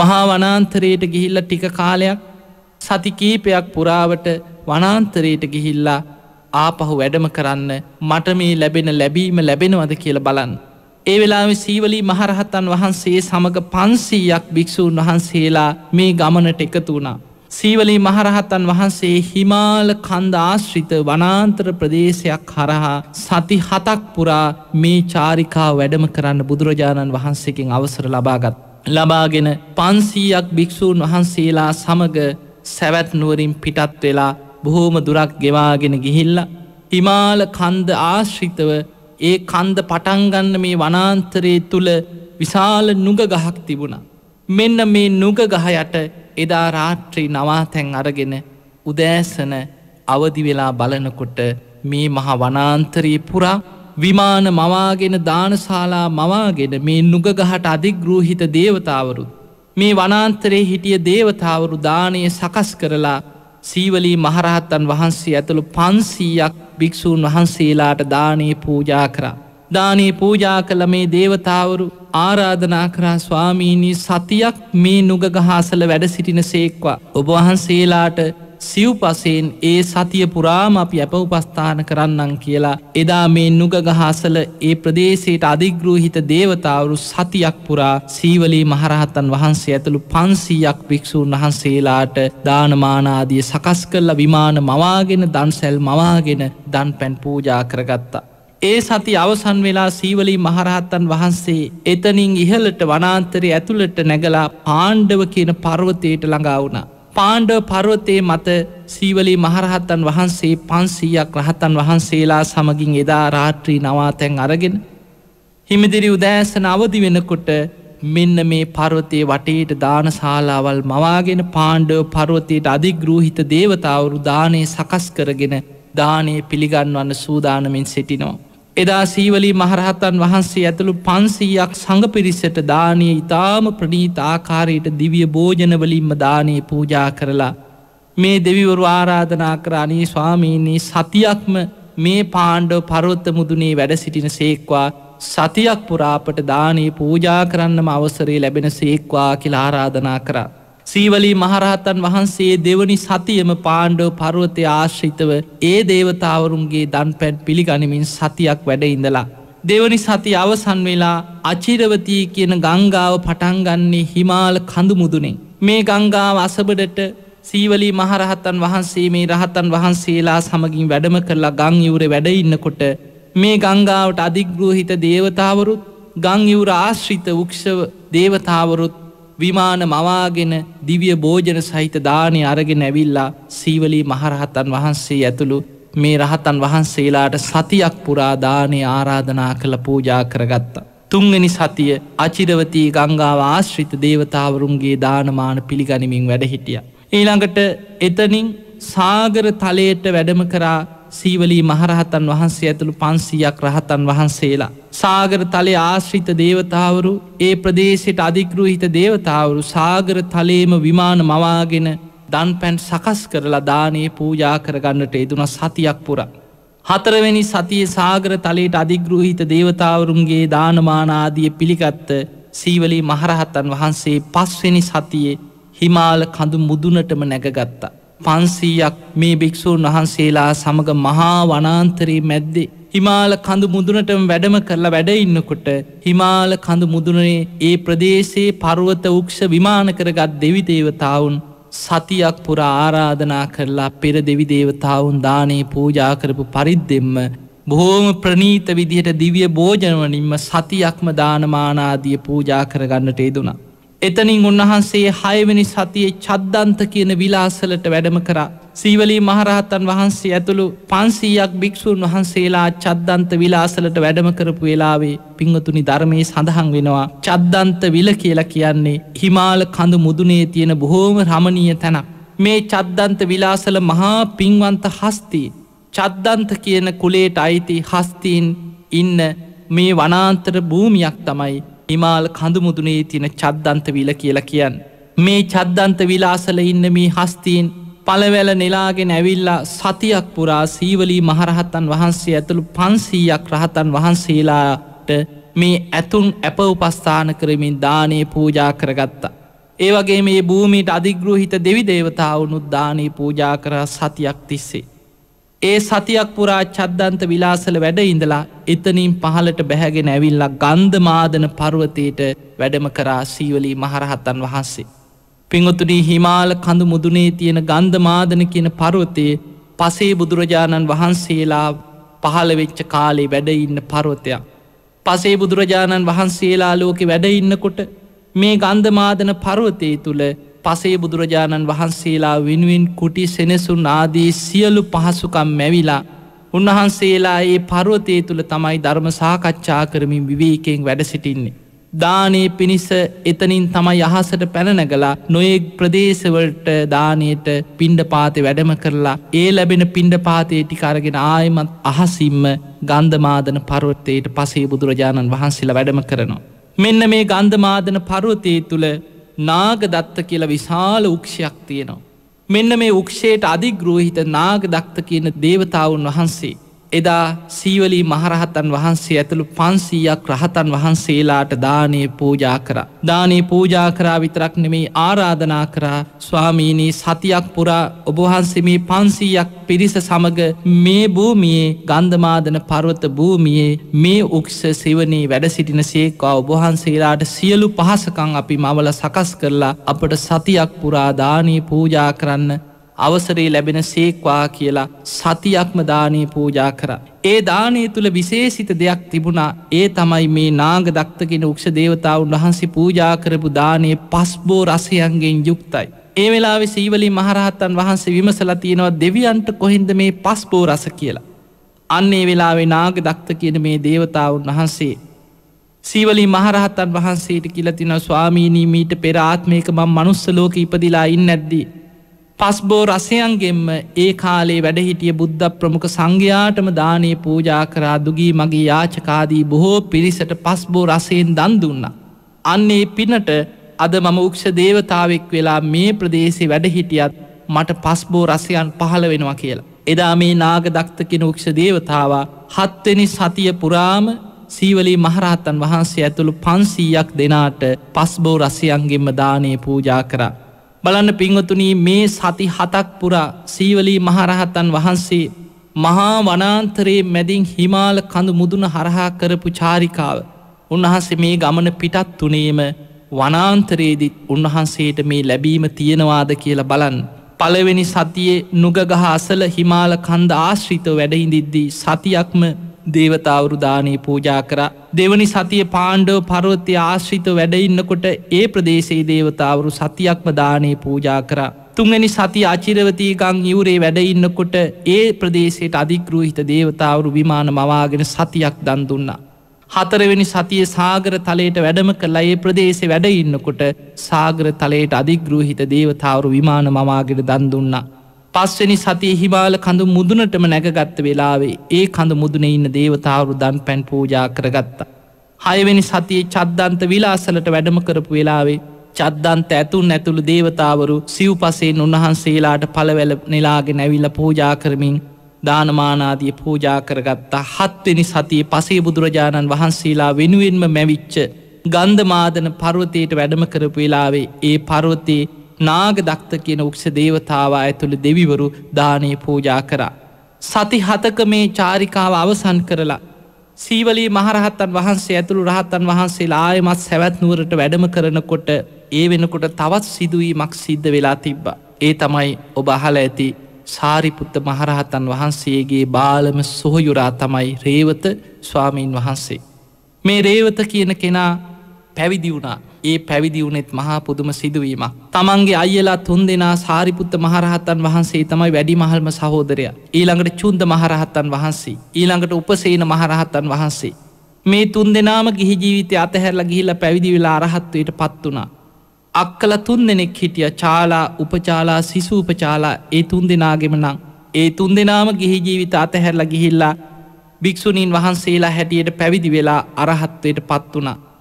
මහා වනාන්තරයට ගිහිල්ල ටික කාලයක් සතිකීපයක් පුරාවට වනාන්තරයට ගිහිල්ලා ආපහු වැඩම කරන්න මට මේ ලැබෙන ලැබීම ලැබෙනවද කියල බලන්න. ඒ වෙලාවෙ සීවලී මහරහතන් වහන්සේ සමඟ පන්සීයක් භික්‍ෂූන් වහන්සේලා මේ ගමනට එකතු වුණා. සීවලී මහරහත්තන් වහන්සේ හිමාල කන්ද ආශ්‍රිත වනාන්තර ප්‍රදේශයක් හරහා සති හතක් පුරා මේ චාරිකා වැඩම කරන්න බුදුරජාණන් වහන්සේකින් අවසර ලබාගත්. ලබාගෙන පන්සීයක් භික්‍ෂූන් වහන්සේලා සමග සැවැත් නුවරින් පිටත් වෙලා බොහෝම දුරක් ගෙවාගෙන ගිහිල්ල. හිමාල කන්ද ආශ්‍රිතව ඒ කන්ද පටන්ගන්න මේ වනාන්තරයේ තුළ විශාල නුග ගහක් තිබුණා. මෙන්න මේ නුග ගහ යට එදා රාත්‍රී නවාතැන් අරගෙන උදෑසන අවදිවෙලා බලනකොට මේ මහා වනාන්තරයේ පුරා විමාන මවාගෙන දානශාලා මවාගෙන මේ නුගගහට අධිග්‍රූහිත දේවතාවරු. මේ වනාන්තරේ හිටිය දේවතාවරු දානය සකස් කරලා සීවලී මහරහත්තන් වහන්සේ ඇතුළු පන්සීයක් භික්‍ෂූන් වහන්සේලාට දානය පූජා කරා. දානේ පූජා කළ මේ දේවතාවරු ආරාධනා කරා ස්වාමීණී සතියක් මේ නුගගහාසල වැඩ සිටින සේක්වා. ඔබවහන්සේලාට සිව්පසයෙන් ඒ සතිය පුරාම අපි ඇප උපස්ථාන කරන්නන් කියලා එදා මේ නුගගහාසල ඒ ප්‍රදේශයට අධිග්‍රූහිත දේවතාවරු සතියක් පුරා සීවලී මහරහත්තන් වහන්සේ ඇතුළු පන්සීයක් භික්‍ෂූන් වහන්සේලාට දානමානාදිය සකස් කරලා විමාන මවාගෙන දන්සැල් මවාගෙන දන් පැන් පූජා කරගත්තා. ඒ සති අවසන් වෙලා සීවලී මහරහත්තන් වහන්සේ එතනින් ඉහලට වනාන්තරය ඇතුළට නැගලා පාණ්ඩව කියන පර්වතයට ළඟා වුණ. පාණ්ඩව පර්වතයේ මත සීවලී මහරහත්තන් වහන්සේ පන්සීයක් රහතන් වහන්සේලා සමගින් එදා රාත්‍රී නවාතැන් අරගෙන. හිමිදිරි උදෑසන අවදි වෙනකොට මෙන්න මේ පර්වතය වටේට දාන ශාලාවල් මවාගෙන පාණ්ඩව පර්වතයට අධිග්‍රූහිත දේවතාවරු දානය සකස් කරගෙන දානය පිළිගන්වන්න සූදානමින් සිටිනවා. එදා සීවලී මහරහතන් වහන්සේ ඇතුළු පන්සීයක් සඟ පිරිස්සට දානය ඉතාම ප්‍රනීත ආකාරයට දිවිය භෝජනවලින්ම දානය පූජා කරලා. මේ දෙවිවරු ආරාධනා කරානී ස්වාමීනී සතියක්ම මේ පාණ්ඩව පරොත්ත මුදුනේ වැඩ සිටින සේක්වා සතියක් පුරාපට දානයේ පූජා කරන්නම අවසරේ ලැබෙන සේක්වා කියලා ආරාධනා කරා. සීවලී මහරහතන් වහන්සේ දෙවනි සතියම පාණ්ඩව පරුවතය ආශ්‍රිතව ඒ දේවතාවරුන්ගේ දන් පැට් පිළිගනිමින් සතියක් වැඩ ඉඳලා. දෙවනි සති අවසන් වෙලා අචිරවතී කියන ගංගාව පටන්ගන්නේ හිමාල කඳු මුදුනේ. මේ ගංගාව අසබඩට සීවලී මහරහත්තන් වහන්සේ මේ රහතන් වහන්සේලා සමගින් වැඩම කරලා ගං යවුර වැඩඉන්නකොට මේ ගංගාවට අධිග්‍රෝහිත දේවතාවරුත් ගං යවුර ආශ්‍රිත උක්ෂව දේවතාවරුත් විමාන මවාගෙන දිවිය භෝජන සහිත දානය අරගෙන ඇවිල්ලා සීවලී මහරහතන් වහන්සේ ඇතුළු මේ රහතන් වහන්සේලාට සතියක් පුරාදානය ආරාධනා කළ පූජා කරගත්තා. තුන්ගනි සතිය අචිරවතී ගංගාව ආශ්‍රිත දේවතාවරුන්ගේ දානමාන පිළිගනිමින් වැඩහිටිය. ඊළඟට එතනින් සාගර තලයට වැඩම කරා සීවලී මහරහතන් වහන්සේ ඇතුළු පන්සීයක් රහතන් වහන්සේලා. සාගර තලේ ආශ්‍රිත දේවතාවරු ඒ ප්‍රදේශයට අධිකරූහිත දේවතාවරු සාගර තලේම විමාන මවාගෙන දන් පැන් සකස් කරලා දානයේ පූජා කරගන්නට එදුන සතියක් පුරා. හතරවැනි සතිය සාගර තලයට අධිග්‍රෘහිත දේවතාවරුන්ගේ දානමානාදිය පිළිගත්ත සීවලී මහරහත්තන් වහන්සේ පස්වෙනි සතියේ හිමාල කඳු මුදුනටම නැගගත්තා. පන්සීයක් මේ භික්‍ෂූන් වහන්සේලා සමඟ මහා වනාන්තරී මැද්දේ. හිමාල කඳු මුදුනටම වැඩම කරලා වැඩඉන්නකොට හිමාල කඳු මුදුනේ ඒ ප්‍රදේශයේ පරුවත උක්ෂ විමාන කරගත් දෙවි දේවතාවුන් සතියක් පුර ආරාධනා කරලා පෙර දෙවි දේවතාවුන් දානේ පූජා කරපු පරිද්දෙම්ම බොහෝම ප්‍රනීත විදිහට දිවිය භෝජනවනින්ම සතියක්ම දානමානාදිය පූජා කරගන්නට ේදුනා. එතනින් උන්වහන්සේ හයවැනි සතියේ චද්දන්ත කියන විලාසලට වැඩම කරා. සීවලී මහරහත්තන් වහන්සේ ඇතුළු පන්සීයක් භික්‍ෂූන් වහන්සේලා චද්දන්ත විලාසලට වැඩම කරපු වෙලාවේ පිංවතුනි ධර්මයේ සඳහන් වෙනවා. චද්දන්ත විල කියලා කියන්නේ හිමාල කඳු මුදුනේ තියෙන බොහෝම රමණීය තැනක්. මේ චද්දන්ත විලාසල මහා පින්වන්ත හස්තිී. චද්දන්ත කියන කුලේට අයිති හස්තීන් ඉන්න මේ වනාන්තර භූමියක් තමයි ඉමාල් කඳුමුදුනේ තින චද්දන්තවිල කියලා කියන්න. මේ චද්දන්ත විලාසල ඉන්න මේ හස්තීන් පළවැල නෙලාගෙන ඇවිල්ලා සතියක් පුරා සීවලී මහරහත්තන් වහන්සේ ඇතුළු පන්සීයක් රහතන් වහන්සේලාට මේ ඇතුන් ඇප උපස්ථාන කරමින් දානය පූජා කරගත්තා. ඒවගේ මේ භූමීට අධිග්‍රෘහිත දෙවි දේවතාවුනුත් දානී පූජා කර සතියක් තිස්සේ. ඒ සතියක් පුරා චද්දන්ත විලාසල වැඩ ඉඳලා එතනින් පහලට බැහැගෙන ඇවිල්ලා ගන්ධ මාදන පර්වතයට වැඩම කරා සීවලී මහරහත්තන් වහන්සේ. පිංගොතුනී හිමාල කඳු මුදුනේ තියෙන ගන්ධ මාදන කියන පරුවතයේ පසේ බුදුරජාණන් වහන්සේලා පහළවෙච්ච කාලේ වැඩඉන්න පරුවතයක්. පසේ බුදුරජාණන් වහන්සේලා ලෝකෙ වැඩඉන්නකොට මේ ගන්ධමාදන පරුවතේ තුළ පසේ බුදුරජාණන් වහන්සේලා වෙනුවෙන් කුටි සෙනසුන් ආදී සියලු පහසුකම් මැවිලා උන්වහන්සේලා ඒ පරුවතය තුළ තමයි ධර්ම සාකච්ඡා කරමින් විවේකෙන් වැඩසිටින්නේ. දානය පිණිස එතනින් තමයි අහසට පැනනගලා නොයෙක් ප්‍රදේශවලට දානයට පිණ්ඩ පාතය වැඩම කරලා ඒ ලැබෙන පිණ්ඩ පාතයේ ටිකාරගෙන ආයමත් අහසිම්ම ගන්ධමාදන පරුවත්තයට පසේ බුදුරජාණන් වහන්සේලා වැඩම කරනවා. මෙන්න මේ ගන්ධමාදන පරුවතය තුළ නාගදත්ත කියලා විශාල උක්ෂයක් තියෙනවා. මෙන්න මේ උක්ෂයට අධිග්‍රෝහිත නාගදක්ත කියන දේවතාවුන් වහන්සේ. එදා සීවලී මහරහතන් වහන්සේ ඇතුළු පන්සීයක් රහතන් වහන්සේලාට දානය පූජා කර. දානී පූජා කරා විතරක් නෙමෙයි ආරාධනා කරා ස්වාමීනී සතියක් පුරා ඔබහන්සෙමේ පන්සීයක් පිරිස සමග මේ භූමියේ ගන්ධමාදන පර්වත භූමියේ මේ උක්ෂ සෙවනී වැඩසිටින සේකවා ඔබහන්සේලාට සියලු පහසකං අපි මවල සකස් කරලා අපට සතියක් පුරාදානී පූජා කරන්න අවසරේ ලැබෙන සේක්වා කියලා සතියක්ම දානය පූජා කර. ඒ දානය තුළ විශේසිත දෙයක් තිබුණා ඒ තමයි මේ නාග දක්තකෙන උක්ෂ දේවතාවුන් වහන්සේ පූජා කරපු දානයේ පස්බෝ රසයන්ගෙන් යුක්තයි. ඒ වෙලාවෙ සීවලි මහරහත්තන් වහන්සේ විමසල තියෙනවා දෙවියන්ට කොහින්ද මේ පස්බෝ රස කියලා. අන්නේ වෙලාවේ නාග දක්ත කියන මේ දේවතාවුන් වහන්සේ සීවලි මහරහත්තන් වහන්සේට කියලතින ස්වාමීනී මීට පෙර ආත්මයක මං මනුස්සලෝක ඉපදිලා ඉන්න ඇද්දී. පස්බෝ රසයන්ගෙන්ම ඒ කාලේ වැඩහිටිය බුද්ධ ප්‍රමුඛ සංඝයාටම දානය පූජා කරා දුගී මගේ යාචකාදී බොහෝ පිරිසට පස්බෝ රසයෙන් දන් දුන්න. අන්නේ පිනට අද මම උක්ෂ දේවතාවෙක් වෙලා මේ ප්‍රදේශේ වැඩහිටියත් මට පස්බෝ රසයන් පහළ වෙනවා කියලා. එදා මේ නාග දක්තකෙන උක්ෂ දේවතාවා හත්වෙනි සතිය පුරාම සීවලී මහරහත්තන් වහන්සේ ඇතුළු පන්සීයක් දෙනාට පස්බෝ රසයන්ගෙන්ම දානය පූජා කරා. බලන්න පිංවතුනී මේ සති හතක් පුරා සීවලී මහරහතන් වහන්සේ මහා වනාන්තරයේ මැදින් හිමාල කඳු මුදුන හරහා කරපු චාරිකාව උන්වහන්සේ මේ ගමන පිටත් තුනේම වනාන්තරයේදිත් උන්වහන්සේට මේ ලැබීම තියෙනවාද කියලා බලන්. පළවෙනි සතියේ නුගගහ අසල හිමාල කන්ද ආශ්‍රිත වැඩහිඳිද්දී සතියක්ම දේවතාවරු දානී පූජා කර දෙවනි සතිය පාණ්ඩව පරවත්‍ය ආශ්‍රිත වැඩඉන්නකොට ඒ ප්‍රදේශයේ දේවතාවරු සතියක්ම දානී පූජා කර තුන්ගනි සති අචිරවතීකං යුරේ වැඩඉන්නකොට ඒ ප්‍රදේශයට අධිකරූහිත දේවතාවරු විමාන මවාගෙන සතියක් දන් දුන්නා. හතරවෙනි සතිය සාගර තලයට වැඩම කලා ඒ ප්‍රදේශ වැඩඉන්නකොට සාගර තලයට අධිග්‍රූහිත දේවතාවරු විමාන මවාගෙන දන් දුන්නා. පස්වනි සතිය හිබාල කඳු මුදුනටම නැගගත්ත වෙලාවේ ඒ කඳු මුදුන ඉන්න දේවතාවරු දන් පැන් පූජා කරගත්තා. හයවැනි සතියේ චද්දන්ත විලාසලට වැඩම කරපු වෙලාවේ චද්දන්ත ඇතුන් ඇතුළු දේවතාවරු සිව්පසයෙන් උන්වහන්සේලාට පළවැල නෙලාගෙන ඇවිල්ල පූජා කරමින් දානමානාදිය පූජා කරගත්තා හත්වෙනි සතිය පසේ බුදුරජාණන් වහන්සේලා වෙනුවෙන්ම මැවිච්ච ගන්ධමාදන පරුවතයට වැඩම කරපු වෙලාවේ ඒ පරුවතයේ නාගදක්ත කියන උක්ෂ දේවතාවා ඇතුළ දෙවිවරු දානය පූජා කරා. සති හතක මේ චාරිකාව අවසන් කරලා. සීවලී මහරහත්තන් වහන්සේ ඇතුළු රහත්තන් වහන්සේ ආයමත් සැවැත්නුවරට වැඩම කරනකොට ඒ වෙනකොට තවත් සිදුවීමක් සිද්ධ වෙලා තිබ්බ. ඒ තමයි ඔබ අහල ඇති සාරිපුත්ත මහරහතන් වහන්සේගේ බාලම සොහයුරා තමයි රේවත ස්වාමීන් වහන්සේ. මේ රේවත කියන කෙනා පැවිදි වුණා ඒ පැවිදිවුනෙත් මහා පුදුම සිදුවීමක්. තමන්ගේ අයලා තුන් දෙනා සාරිපුත්ත මහරහත්තන් වහන්සේ තමයි වැඩි මහල්ම සහෝදරය. ඊළඟට චුන්ද මහරහත්තන් වහන්සේ. ඊළඟට උපසේන මහරහත්තන් වහන්සේ. මේ තුන් දෙනාම ගිහි ජීවිතය අතහැරලා ගිහිල්ල පැවිදි වෙලා අරහත්වයට පත් වනා. අක්කල තුන් දෙනෙක් හිටිය චාලා උපචාලා සිසූපචාලා ඒ තුන් දෙනාගෙම නං. ඒ තුන් දෙනාම ගිහි ජීවිත අතහැරලා ගිහිල්ලා භික්‍ෂුණීන් වහන්සේලා හැටියට පැවිදි වෙලා අරහත්වයට පත් වනා.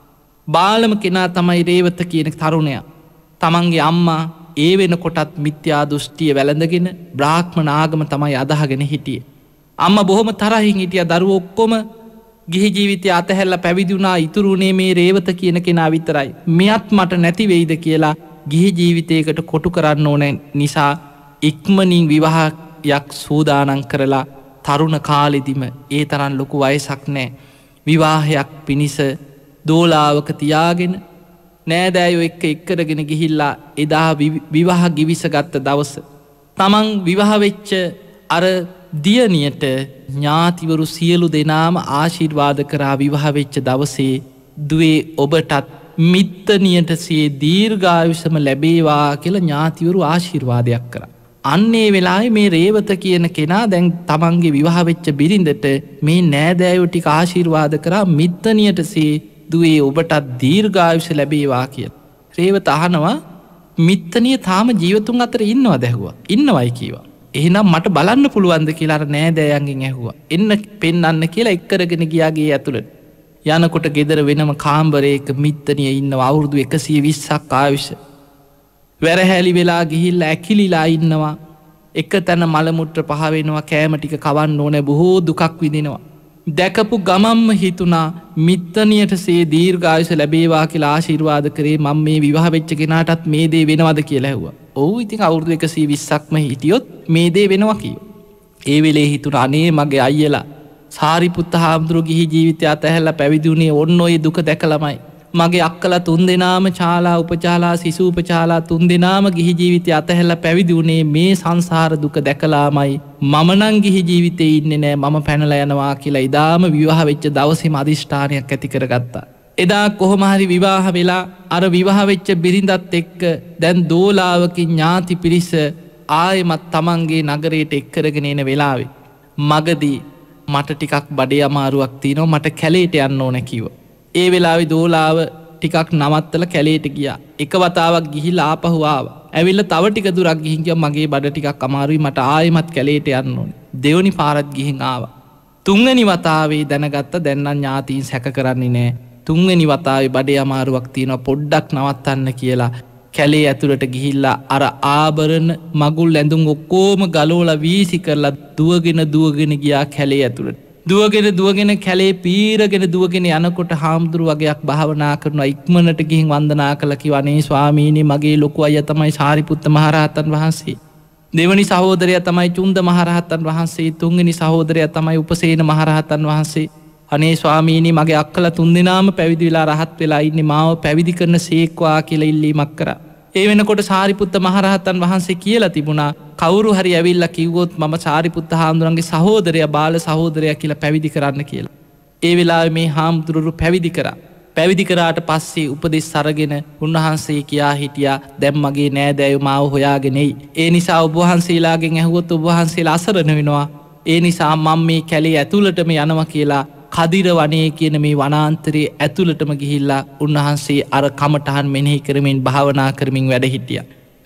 බාලම කෙනා තමයි රේවත කියන තරුණයා. තමන්ගේ අම්මා ඒ වෙන කොටත් මිත්‍යා දෘෂ්ටිය වැළඳගෙන බ්‍රාහ්ම නාගම තමයි අදහගෙන හිටිය. අම්ම බොහොම තරහින් හිටිය දරුව ඔක්කොම ගිහි ජීවිතය අතහැල්ල පැවිදිුණා ඉතුරුණේ මේ රේවත කියන කෙනා විතරයි. මෙයත් මට නැතිවෙයිද කියලා ගිහි ජීවිතයකට කොටු කරන්න ඕනෑ නිසා ඉක්මනින් විවාහයක් සූදානං කරලා තරුණ කාලෙදිම ඒ තරන් ලොකු වයසක් නෑ. විවාහයක් පිණිස දෝලාවක තියාගෙන නෑදෑයෝ එක්ක එක්කරගෙන ගිහිල්ලා එදා විවාහ ගිවිස ගත්ත දවස. තමන් විවාහවෙච්ච අර දියනියට ඥාතිවරු සියලු දෙනාම ආශිර්වාද කරා විවාහවෙච්ච දවසේ දුවේ ඔබටත් මිත්තනියට සේ දීර්ඝාවිෂම ලැබේවා කියල ඥාතිවරු ආශිර්වාදයක් කර. අන්නේ වෙලායි මේ රේවත කියන කෙනා දැන් තමන්ගේ විවාහවෙච්ච බිරිඳට මේ නෑදෑයෝ ටික ආශිර්වාද කරා මිත්තනියට සේ දුවේ ඔබටත් දීර්ඝායුෂ ලැබේවා කිය. රේව තහනවා මිත්තනය තාම ජීවතුන් අතර ඉන්නවා දැහවා ඉන්නවයි කීවා. එහෙනම් මට බලන්න පුළුවන්ද කියලාර නෑදෑයන්ගෙන් ඇහවා එන්න පෙන්න්න කියලා එක්කරගෙන ගියාගේ ඇතුළට. යනකොට ගෙදර වෙනම කාම්බරයක මිත්තනය ඉන්න අවුරුදු එකසිය විස්සක් ආවිෂ. වැරහැලි වෙලා ගිහිල්ල ඇකිලිලා ඉන්නවා එක තැන මළමුට්‍ර පහවෙනවා කෑමටික කවන්න ඕනෑ බොහෝ දුකක් විදිනවා. දැකපු ගමම්ම හිතුනා මිත්තනයට සේ දීර්ඝායුෂ ලැබේවා කියලා ආශිර්වාද කරේ මං මේ විවාහ වෙච්ච කෙනාටත් මේ දේ වෙනවද කියලා ඇහුවා. ඔව් ඉතින් අවුරුදු එකසී විස්සක්ම හිටියොත් මේ දේ වෙනවා කියෝ. ඒ වෙලේ හිතුන අනේ මගේ අයියලා සාරිපුත්ත හාමුදුරු ගිහි ජීවිතය අතහැල්ලා පැවිදිුණේ ඔන්න ඔය දුක දැකළමයි මගේ අක්කල තුන් දෙනාම චාලා උපචාලා සිසූපචාලා තුන් දෙනාම ගිහි ජීවිතය අතහැල්ල පැවිදිුණේ මේ සංසාර දුක දැකලාමයි. මමනං ගිහි ජීවිතය ඉන්න නෑ මම පැනල යනවා කියලා ඉදාම විවාහ වෙච්ච දවසෙම අධිෂ්ඨානයක් ඇති කරගත්තා. එදා කොහොමහරි විවාහ වෙලා අර විවාහවෙච්ච බිරිඳත් එක්ක දැන් දෝලාවකින් ඥාති පිරිස ආයමත් තමන්ගේ නගරයට එක්කරගෙන එන වෙලාවේ. මගදී මට ටිකක් බඩේ අමාරුවක් තියනෝ මට කැලේට යන්න ඕනැකිවෝ. ඒ වෙලාවෙ දෝලාව ටිකක් නවත්තල කැලේට ගියා එක වතාවක් ගිහිල් ආපහුවාව ඇවිල්ල තව ටික දුරක් ගිහින්ගිය මගේ බඩ ටිකක් අමාරුයි මට ආයමත් කැලේට යන්න ඕන දෙවනි පාරත් ගිහින් ආව තුංගනි වතාවේ දැනගත්ත දැන්නන් ඥාතීන් සැක කරන්නේ නෑ තුංගනි වතාවේ බඩේ අමාරුවක් තියෙනවා පොඩ්ඩක් නවත්තන්න කියලා කැලේ ඇතුළට ගිහිල්ලා අර ආභරණ මගුල් ඇඳුම් ඔක්කෝම ගලෝල වීසි කරලා දුවගෙන දුවගෙන ගියා කැලේ ඇතුළට දුවගෙන දුවගෙන කැලේ පීරගෙන දුවගෙන යනකොට හාමුදුරු වගේයක් භාවනා කරන ඉක්මනට ගිහින් වන්දනා කලකි වනේ ස්වාමීනී මගේ ලොකු අය තමයි සාරිපුත්ත මහරහතන් වහන්සේ. දෙවනි සහෝදරය තමයි චුන්ද මහරහතන් වහන්සේ තුන්ගනි සහෝදරය තමයි උපසේන මහරහතන් වහන්සේ අනේ ස්වාමීනී මගේ අක්කල තුන්දෙනාම පැවිදිවෙලා රහත් වෙලා ඉන්න මාව පැවිදි කරන සේක්වා කියල ඉල්ලීමක් කරා. ඒ වෙනකොට සාරිපුත්ත මහරහත්තන් වහන්සේ කියලා තිබුණා කවුරු හරි ඇවිල්ල කිව්වොත් ම සාරිපුත්ත හාමුදුරන්ගේ සහෝදරය බාල සහෝදරය කියලා පැවිදි කරන්න කියලා. ඒ වෙලා මේ හාමුදුරුරු පැවිදි කරා. පැවිදි කරාට පස්සේ උපදෙස් සරගෙන උන්වහන්සේ කියා හිටියා දැම් මගේ නෑදෑයු මාව හොයාගෙනෙයි. ඒ නිසා ඔබහන්සේලාගෙන් ඇහුවොත් ඔබහන්සේලා අසරණ වෙනවා. ඒ නිසා මං මේ කැලේ ඇතුළටම යනව කියලා කදිර වනය කියන මේ වනාන්තරයේ ඇතුළටම ගිහිල්ලා උන්වහන්සේ අර කමටහන් මෙනෙහි කරමින් භාවනා කරමින් වැඩ හිටිය.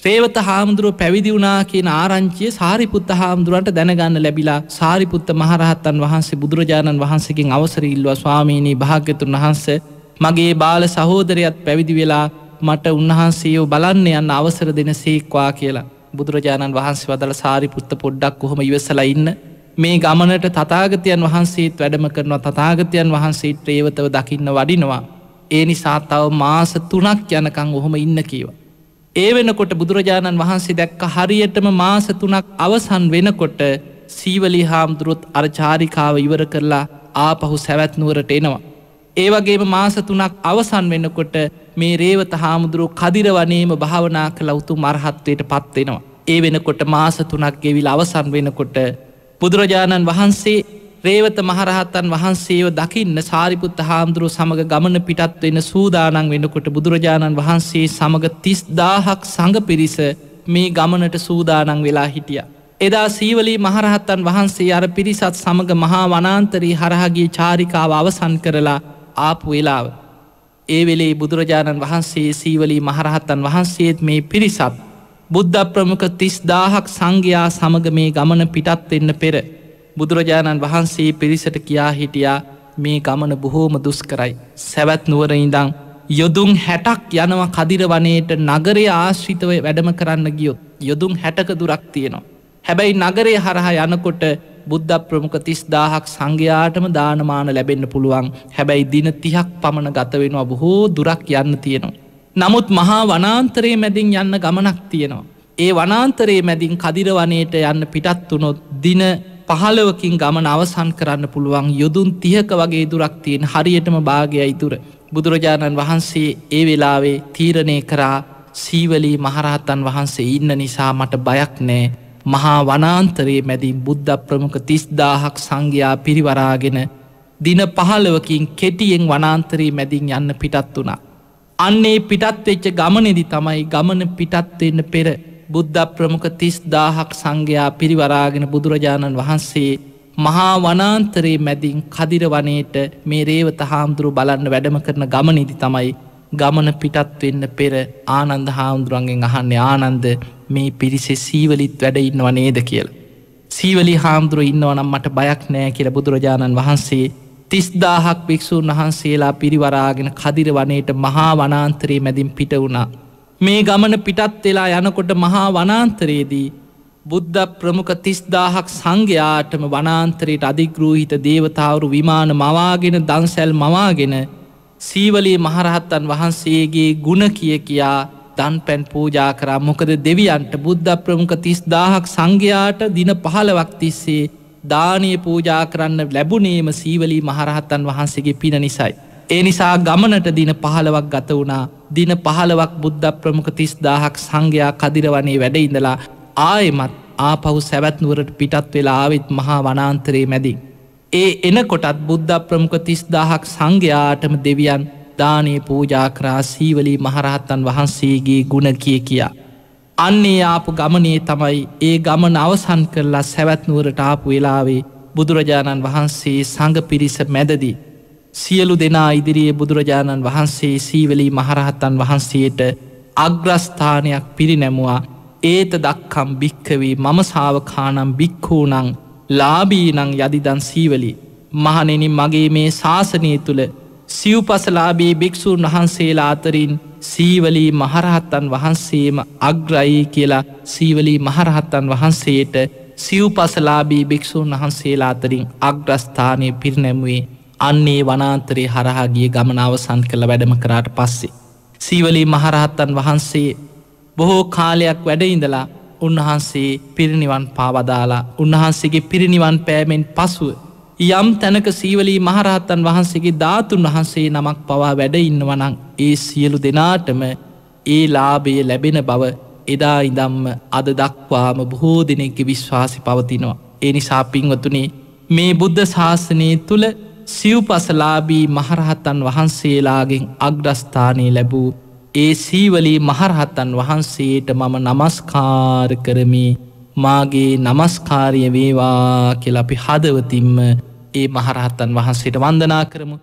්‍රේවත හාමුදුරුව පැවිදි වුණා කියන ආරංචිය සාරිපුත්ත හාමුදුරුවන්ට දැනගන්න ලැබිලා සාරිපුත්ත මහරහත්තන් වහන්සේ බුදුරජාණන් වහන්සකින් අවසරීල්වා ස්වාමීණී භාග්‍යතුන් වහන්ස මගේ බාල සහෝදරයත් පැවිදි වෙලා මට උන්වහන්සේෝ බලන්න යන්න අවසර දෙන සේක්වා කියලා බුදුරජාණන් වහන්සේ වදල සාරිපුත්ත පොඩ්ඩක් කොහොම ඉවසලා ඉන්න මේ ගමනට තතාගතයන් වහන්සේත් වැඩම කරනවා තතාගතයන් වහන්සේ ත්‍රේවතව දකින්න වඩිනවා. ඒ නිසා තව මාස තුනක් යනකං ඔහොම ඉන්න කීව. ඒ වෙනකොට බුදුරජාණන් වහන්සේ දැක්ක හරියටම මාස තුනක් අවසන් වෙනකොට සීවලි හාමුදුරුත් අරචාරිකාව ඉවර කරලා ආපහු සැවැත්නුවරට එනවා. ඒවගේම මාස තුනක් අවසන් වෙනකොට මේ රේවත හාමුදුරුව කදිර වනේම භාවනා කළ උතු මරහත්වයට පත්වෙනවා. ඒ වෙනකොට මාස තුනක් ගෙවිල් අවසන් වෙනකොට බුදුරජාණන් වහන්සේ රේවත මහරහත්තන් වහන්සේව දකින්න සාරිපුත්ත හාමුදුරුව සමඟ ගමන පිටත් වෙන සූදානන් වෙනකොට බුදුරජාණන් වහන්සේ සමඟ තිස් දාහක් සඟ පිරිස මේ ගමනට සූදානන් වෙලා හිටිය. එදා සීවලී මහරහත්තන් වහන්සේ අර පිරිසත් සමඟ මහා වනාන්තරී හරහගේ චාරිකාව අවසන් කරලා ආපු වෙලාව. ඒ වෙලේ බුදුරජාණන් වහන්සේ සීවලී මහරහත්තන් වහන්සේත් මේ පිරිසත් බුද්ධ ප්‍රමුඛ තිස් දාහක් සංඝයා සමග මේ ගමන පිටත් වෙන්න පෙර බුදුරජාණන් වහන්සේ පිරිසට කියා හිටියා මේ ගමන බොහෝම දුස්කරයි. සැවැත් නුවර ඉඳං. යොදුම් හැටක් යනව කදිර වනයට නගරය ආශ්‍රිතව වැඩම කරන්න ගියොත් යොදුම් හැටක දුරක් තියෙනවා. හැබැයි නගරය හරහා යනකොට බුද්ධ ප්‍රමුඛ තිස් දාහක් සංඝයාටම දානමාන ලැබෙන්න්න පුළුවන් හැබැයි දින තිහක් පමණ ගතවෙනවා බොහෝ දුරක් යන්න තියෙනවා. නමුත් මහා වනාන්තරයේ මැදින් යන්න ගමනක් තියෙනවා. ඒ වනාන්තරයේ මැදින් කදිර වනයට යන්න පිටත් වනොත් දින පහළවකින් ගමන අවසන් කරන්න පුළුවන් යොදුන් තියක වගේ දුරක් තියෙන් හරියටම භාගයයි දුර. බුදුරජාණන් වහන්සේ ඒ වෙලාවේ තීරණය කරා සීවලී මහරහතන් වහන්සේ ඉන්න නිසා මට බයක් නෑ මහා වනාන්තරයේ මැදින් බුද්ධ ප්‍රමුඛ තිස්දාහක් සංඝයා පිරිවරාගෙන දින පහළවකින් කෙටියෙන් වනාන්තරී මැදින් යන්න පිටත් වනා. අන්නේ පිටත් වෙච්ච ගමනෙදි තමයි ගමන පිටත්වෙන්න පෙර බුද්ධ ප්‍රමුඛ තිස් දාහක් සංඝයා පිරිවරාගෙන බුදුරජාණන් වහන්සේ මහා වනාන්තරයේ මැදින් කදිර වනයට මේ රේවත හාමුදුරු බලන්න වැඩම කරන ගමනිදි තමයි ගමන පිටත්වෙන්න පෙර ආනන්ද හාමුදුරුවන්ගෙන් අහන්නේ ආනන්ද මේ පිරිසේ සීවලිත් වැඩ ඉන්නව නේද කියලා. සීවලි හාමුදුරුව ඉන්නවනම් මට බයක් නෑ කියල බුදුරජාණන් වහන්සේ තිස්දාහක් භික්‍ෂූන් වහන්සේලා පිරිවරාගෙන කදිර වනයට මහා වනාන්තරයේ මැදින් පිට වුණා. මේ ගමන පිටත් වෙලා යනකොට මහා වනාන්තරයේදී බුද්ධ ප්‍රමුඛ තිස්දාහක් සංඝයාටම වනාන්තරයට අධිග්‍රූහිත දේවතාවරු විමාන මවාගෙන දංසැල් මවාගෙන සීවලී මහරහත්තන් වහන්සේගේ ගුණ කිය කියා දන් පැන් පූජා කරා මොකද දෙවියන්ට බුද්ධ ප්‍රමුඛ තිස්දාහක් සංඝයාට දින පහළවක් තිස්සේ දානය පූජා කරන්න ලැබුණේම සීවලී මහරහත්තන් වහන්සේගේ පින නිසයි. ඒ නිසා ගමනට දින පහළවක් ගත වුණා දින පහළවක් බුද්ධ ප්‍රමුඛ තිස් දාහක් සංඝයා කදිරවනේ වැඩ ඉඳලා ආයෙමත් ආපහු සැවැත්නුවරට පිටත් වෙලා ආවිත් මහා වනාන්තරයේ මැදින්. ඒ එනකොටත් බුද්ධ ප්‍රමුඛ තිස් දාහක් සංඝයාටම දෙවියන් දානය පූජාකරා සීවලී මහරහත්තන් වහන්සේගේ ගුණ කිය කියා. අන්නේ ආපු ගමනේ තමයි ඒ ගමන අවසන් කරලා සැවැත්නුවරට ආපු වෙලාවේ බුදුරජාණන් වහන්සේ සඟ පිරිස මැදදි. සියලු දෙනා ඉදිරියේ බුදුරජාණන් වහන්සේ සීවලී මහරහත්තන් වහන්සේට අග්‍රස්ථානයක් පිරිනැමුවා ඒත දක්කම් භික්කවී මම සාාවකානම් භික්හූනං ලාබීනං යදිදන් සීවලි මහනෙනි මගේ මේ ශාසනය තුළ සිව්පසලාබී භික්‍ෂූන් වහන්සේලා අතරින් සීවලී මහරහත්තන් වහන්සේම අග්‍රයි කියලා සීවලී මහරහත්තන් වහන්සේට සිව්පසලාබී භික්‍ෂූන් වහන්සේලා අතරින් අග්‍රස්ථානය පිරිනැමුවේ අන්නේ වනාන්තරේ හරහාගිය ගමනාවසන් කළ වැඩම කරාට පස්සේ. සීවලී මහරහත්තන් වහන්සේ බොහෝ කාලයක් වැඩඉඳලා උන්වහන්සේ පිරිනිවන් පාවදාලා උන්වහන්සේගේ පිරිනිවන් පෑමෙන් පසුව යම් තැනක සීවලී මහරහත්තන් වහන්සේගේ ධාතුන් වහන්සේ නමක් පවා වැඩ ඉන්නවනං ඒ සියලු දෙනාටම ඒ ලාභය ලැබෙන බව එදා ඉදම්ම අද දක්වාම බොහෝ දෙනෙක්ක විශ්වාසි පවතිනවා. ඒ නිසා පින්වතුනේ මේ බුද්ධ ශාසනය තුළ සිව්පසලාබී මහරහත්තන් වහන්සේලාගෙන් අග්‍රස්ථානය ලැබූ ඒ සීවලී මහරහත්තන් වහන්සේට මම නමස්කාර කරමි මාගේ නමස්කාරය වේවා කෙලපි හදවතින්ම ඒ මහරහත්තන් වහන්සේට වන්දනා කරමු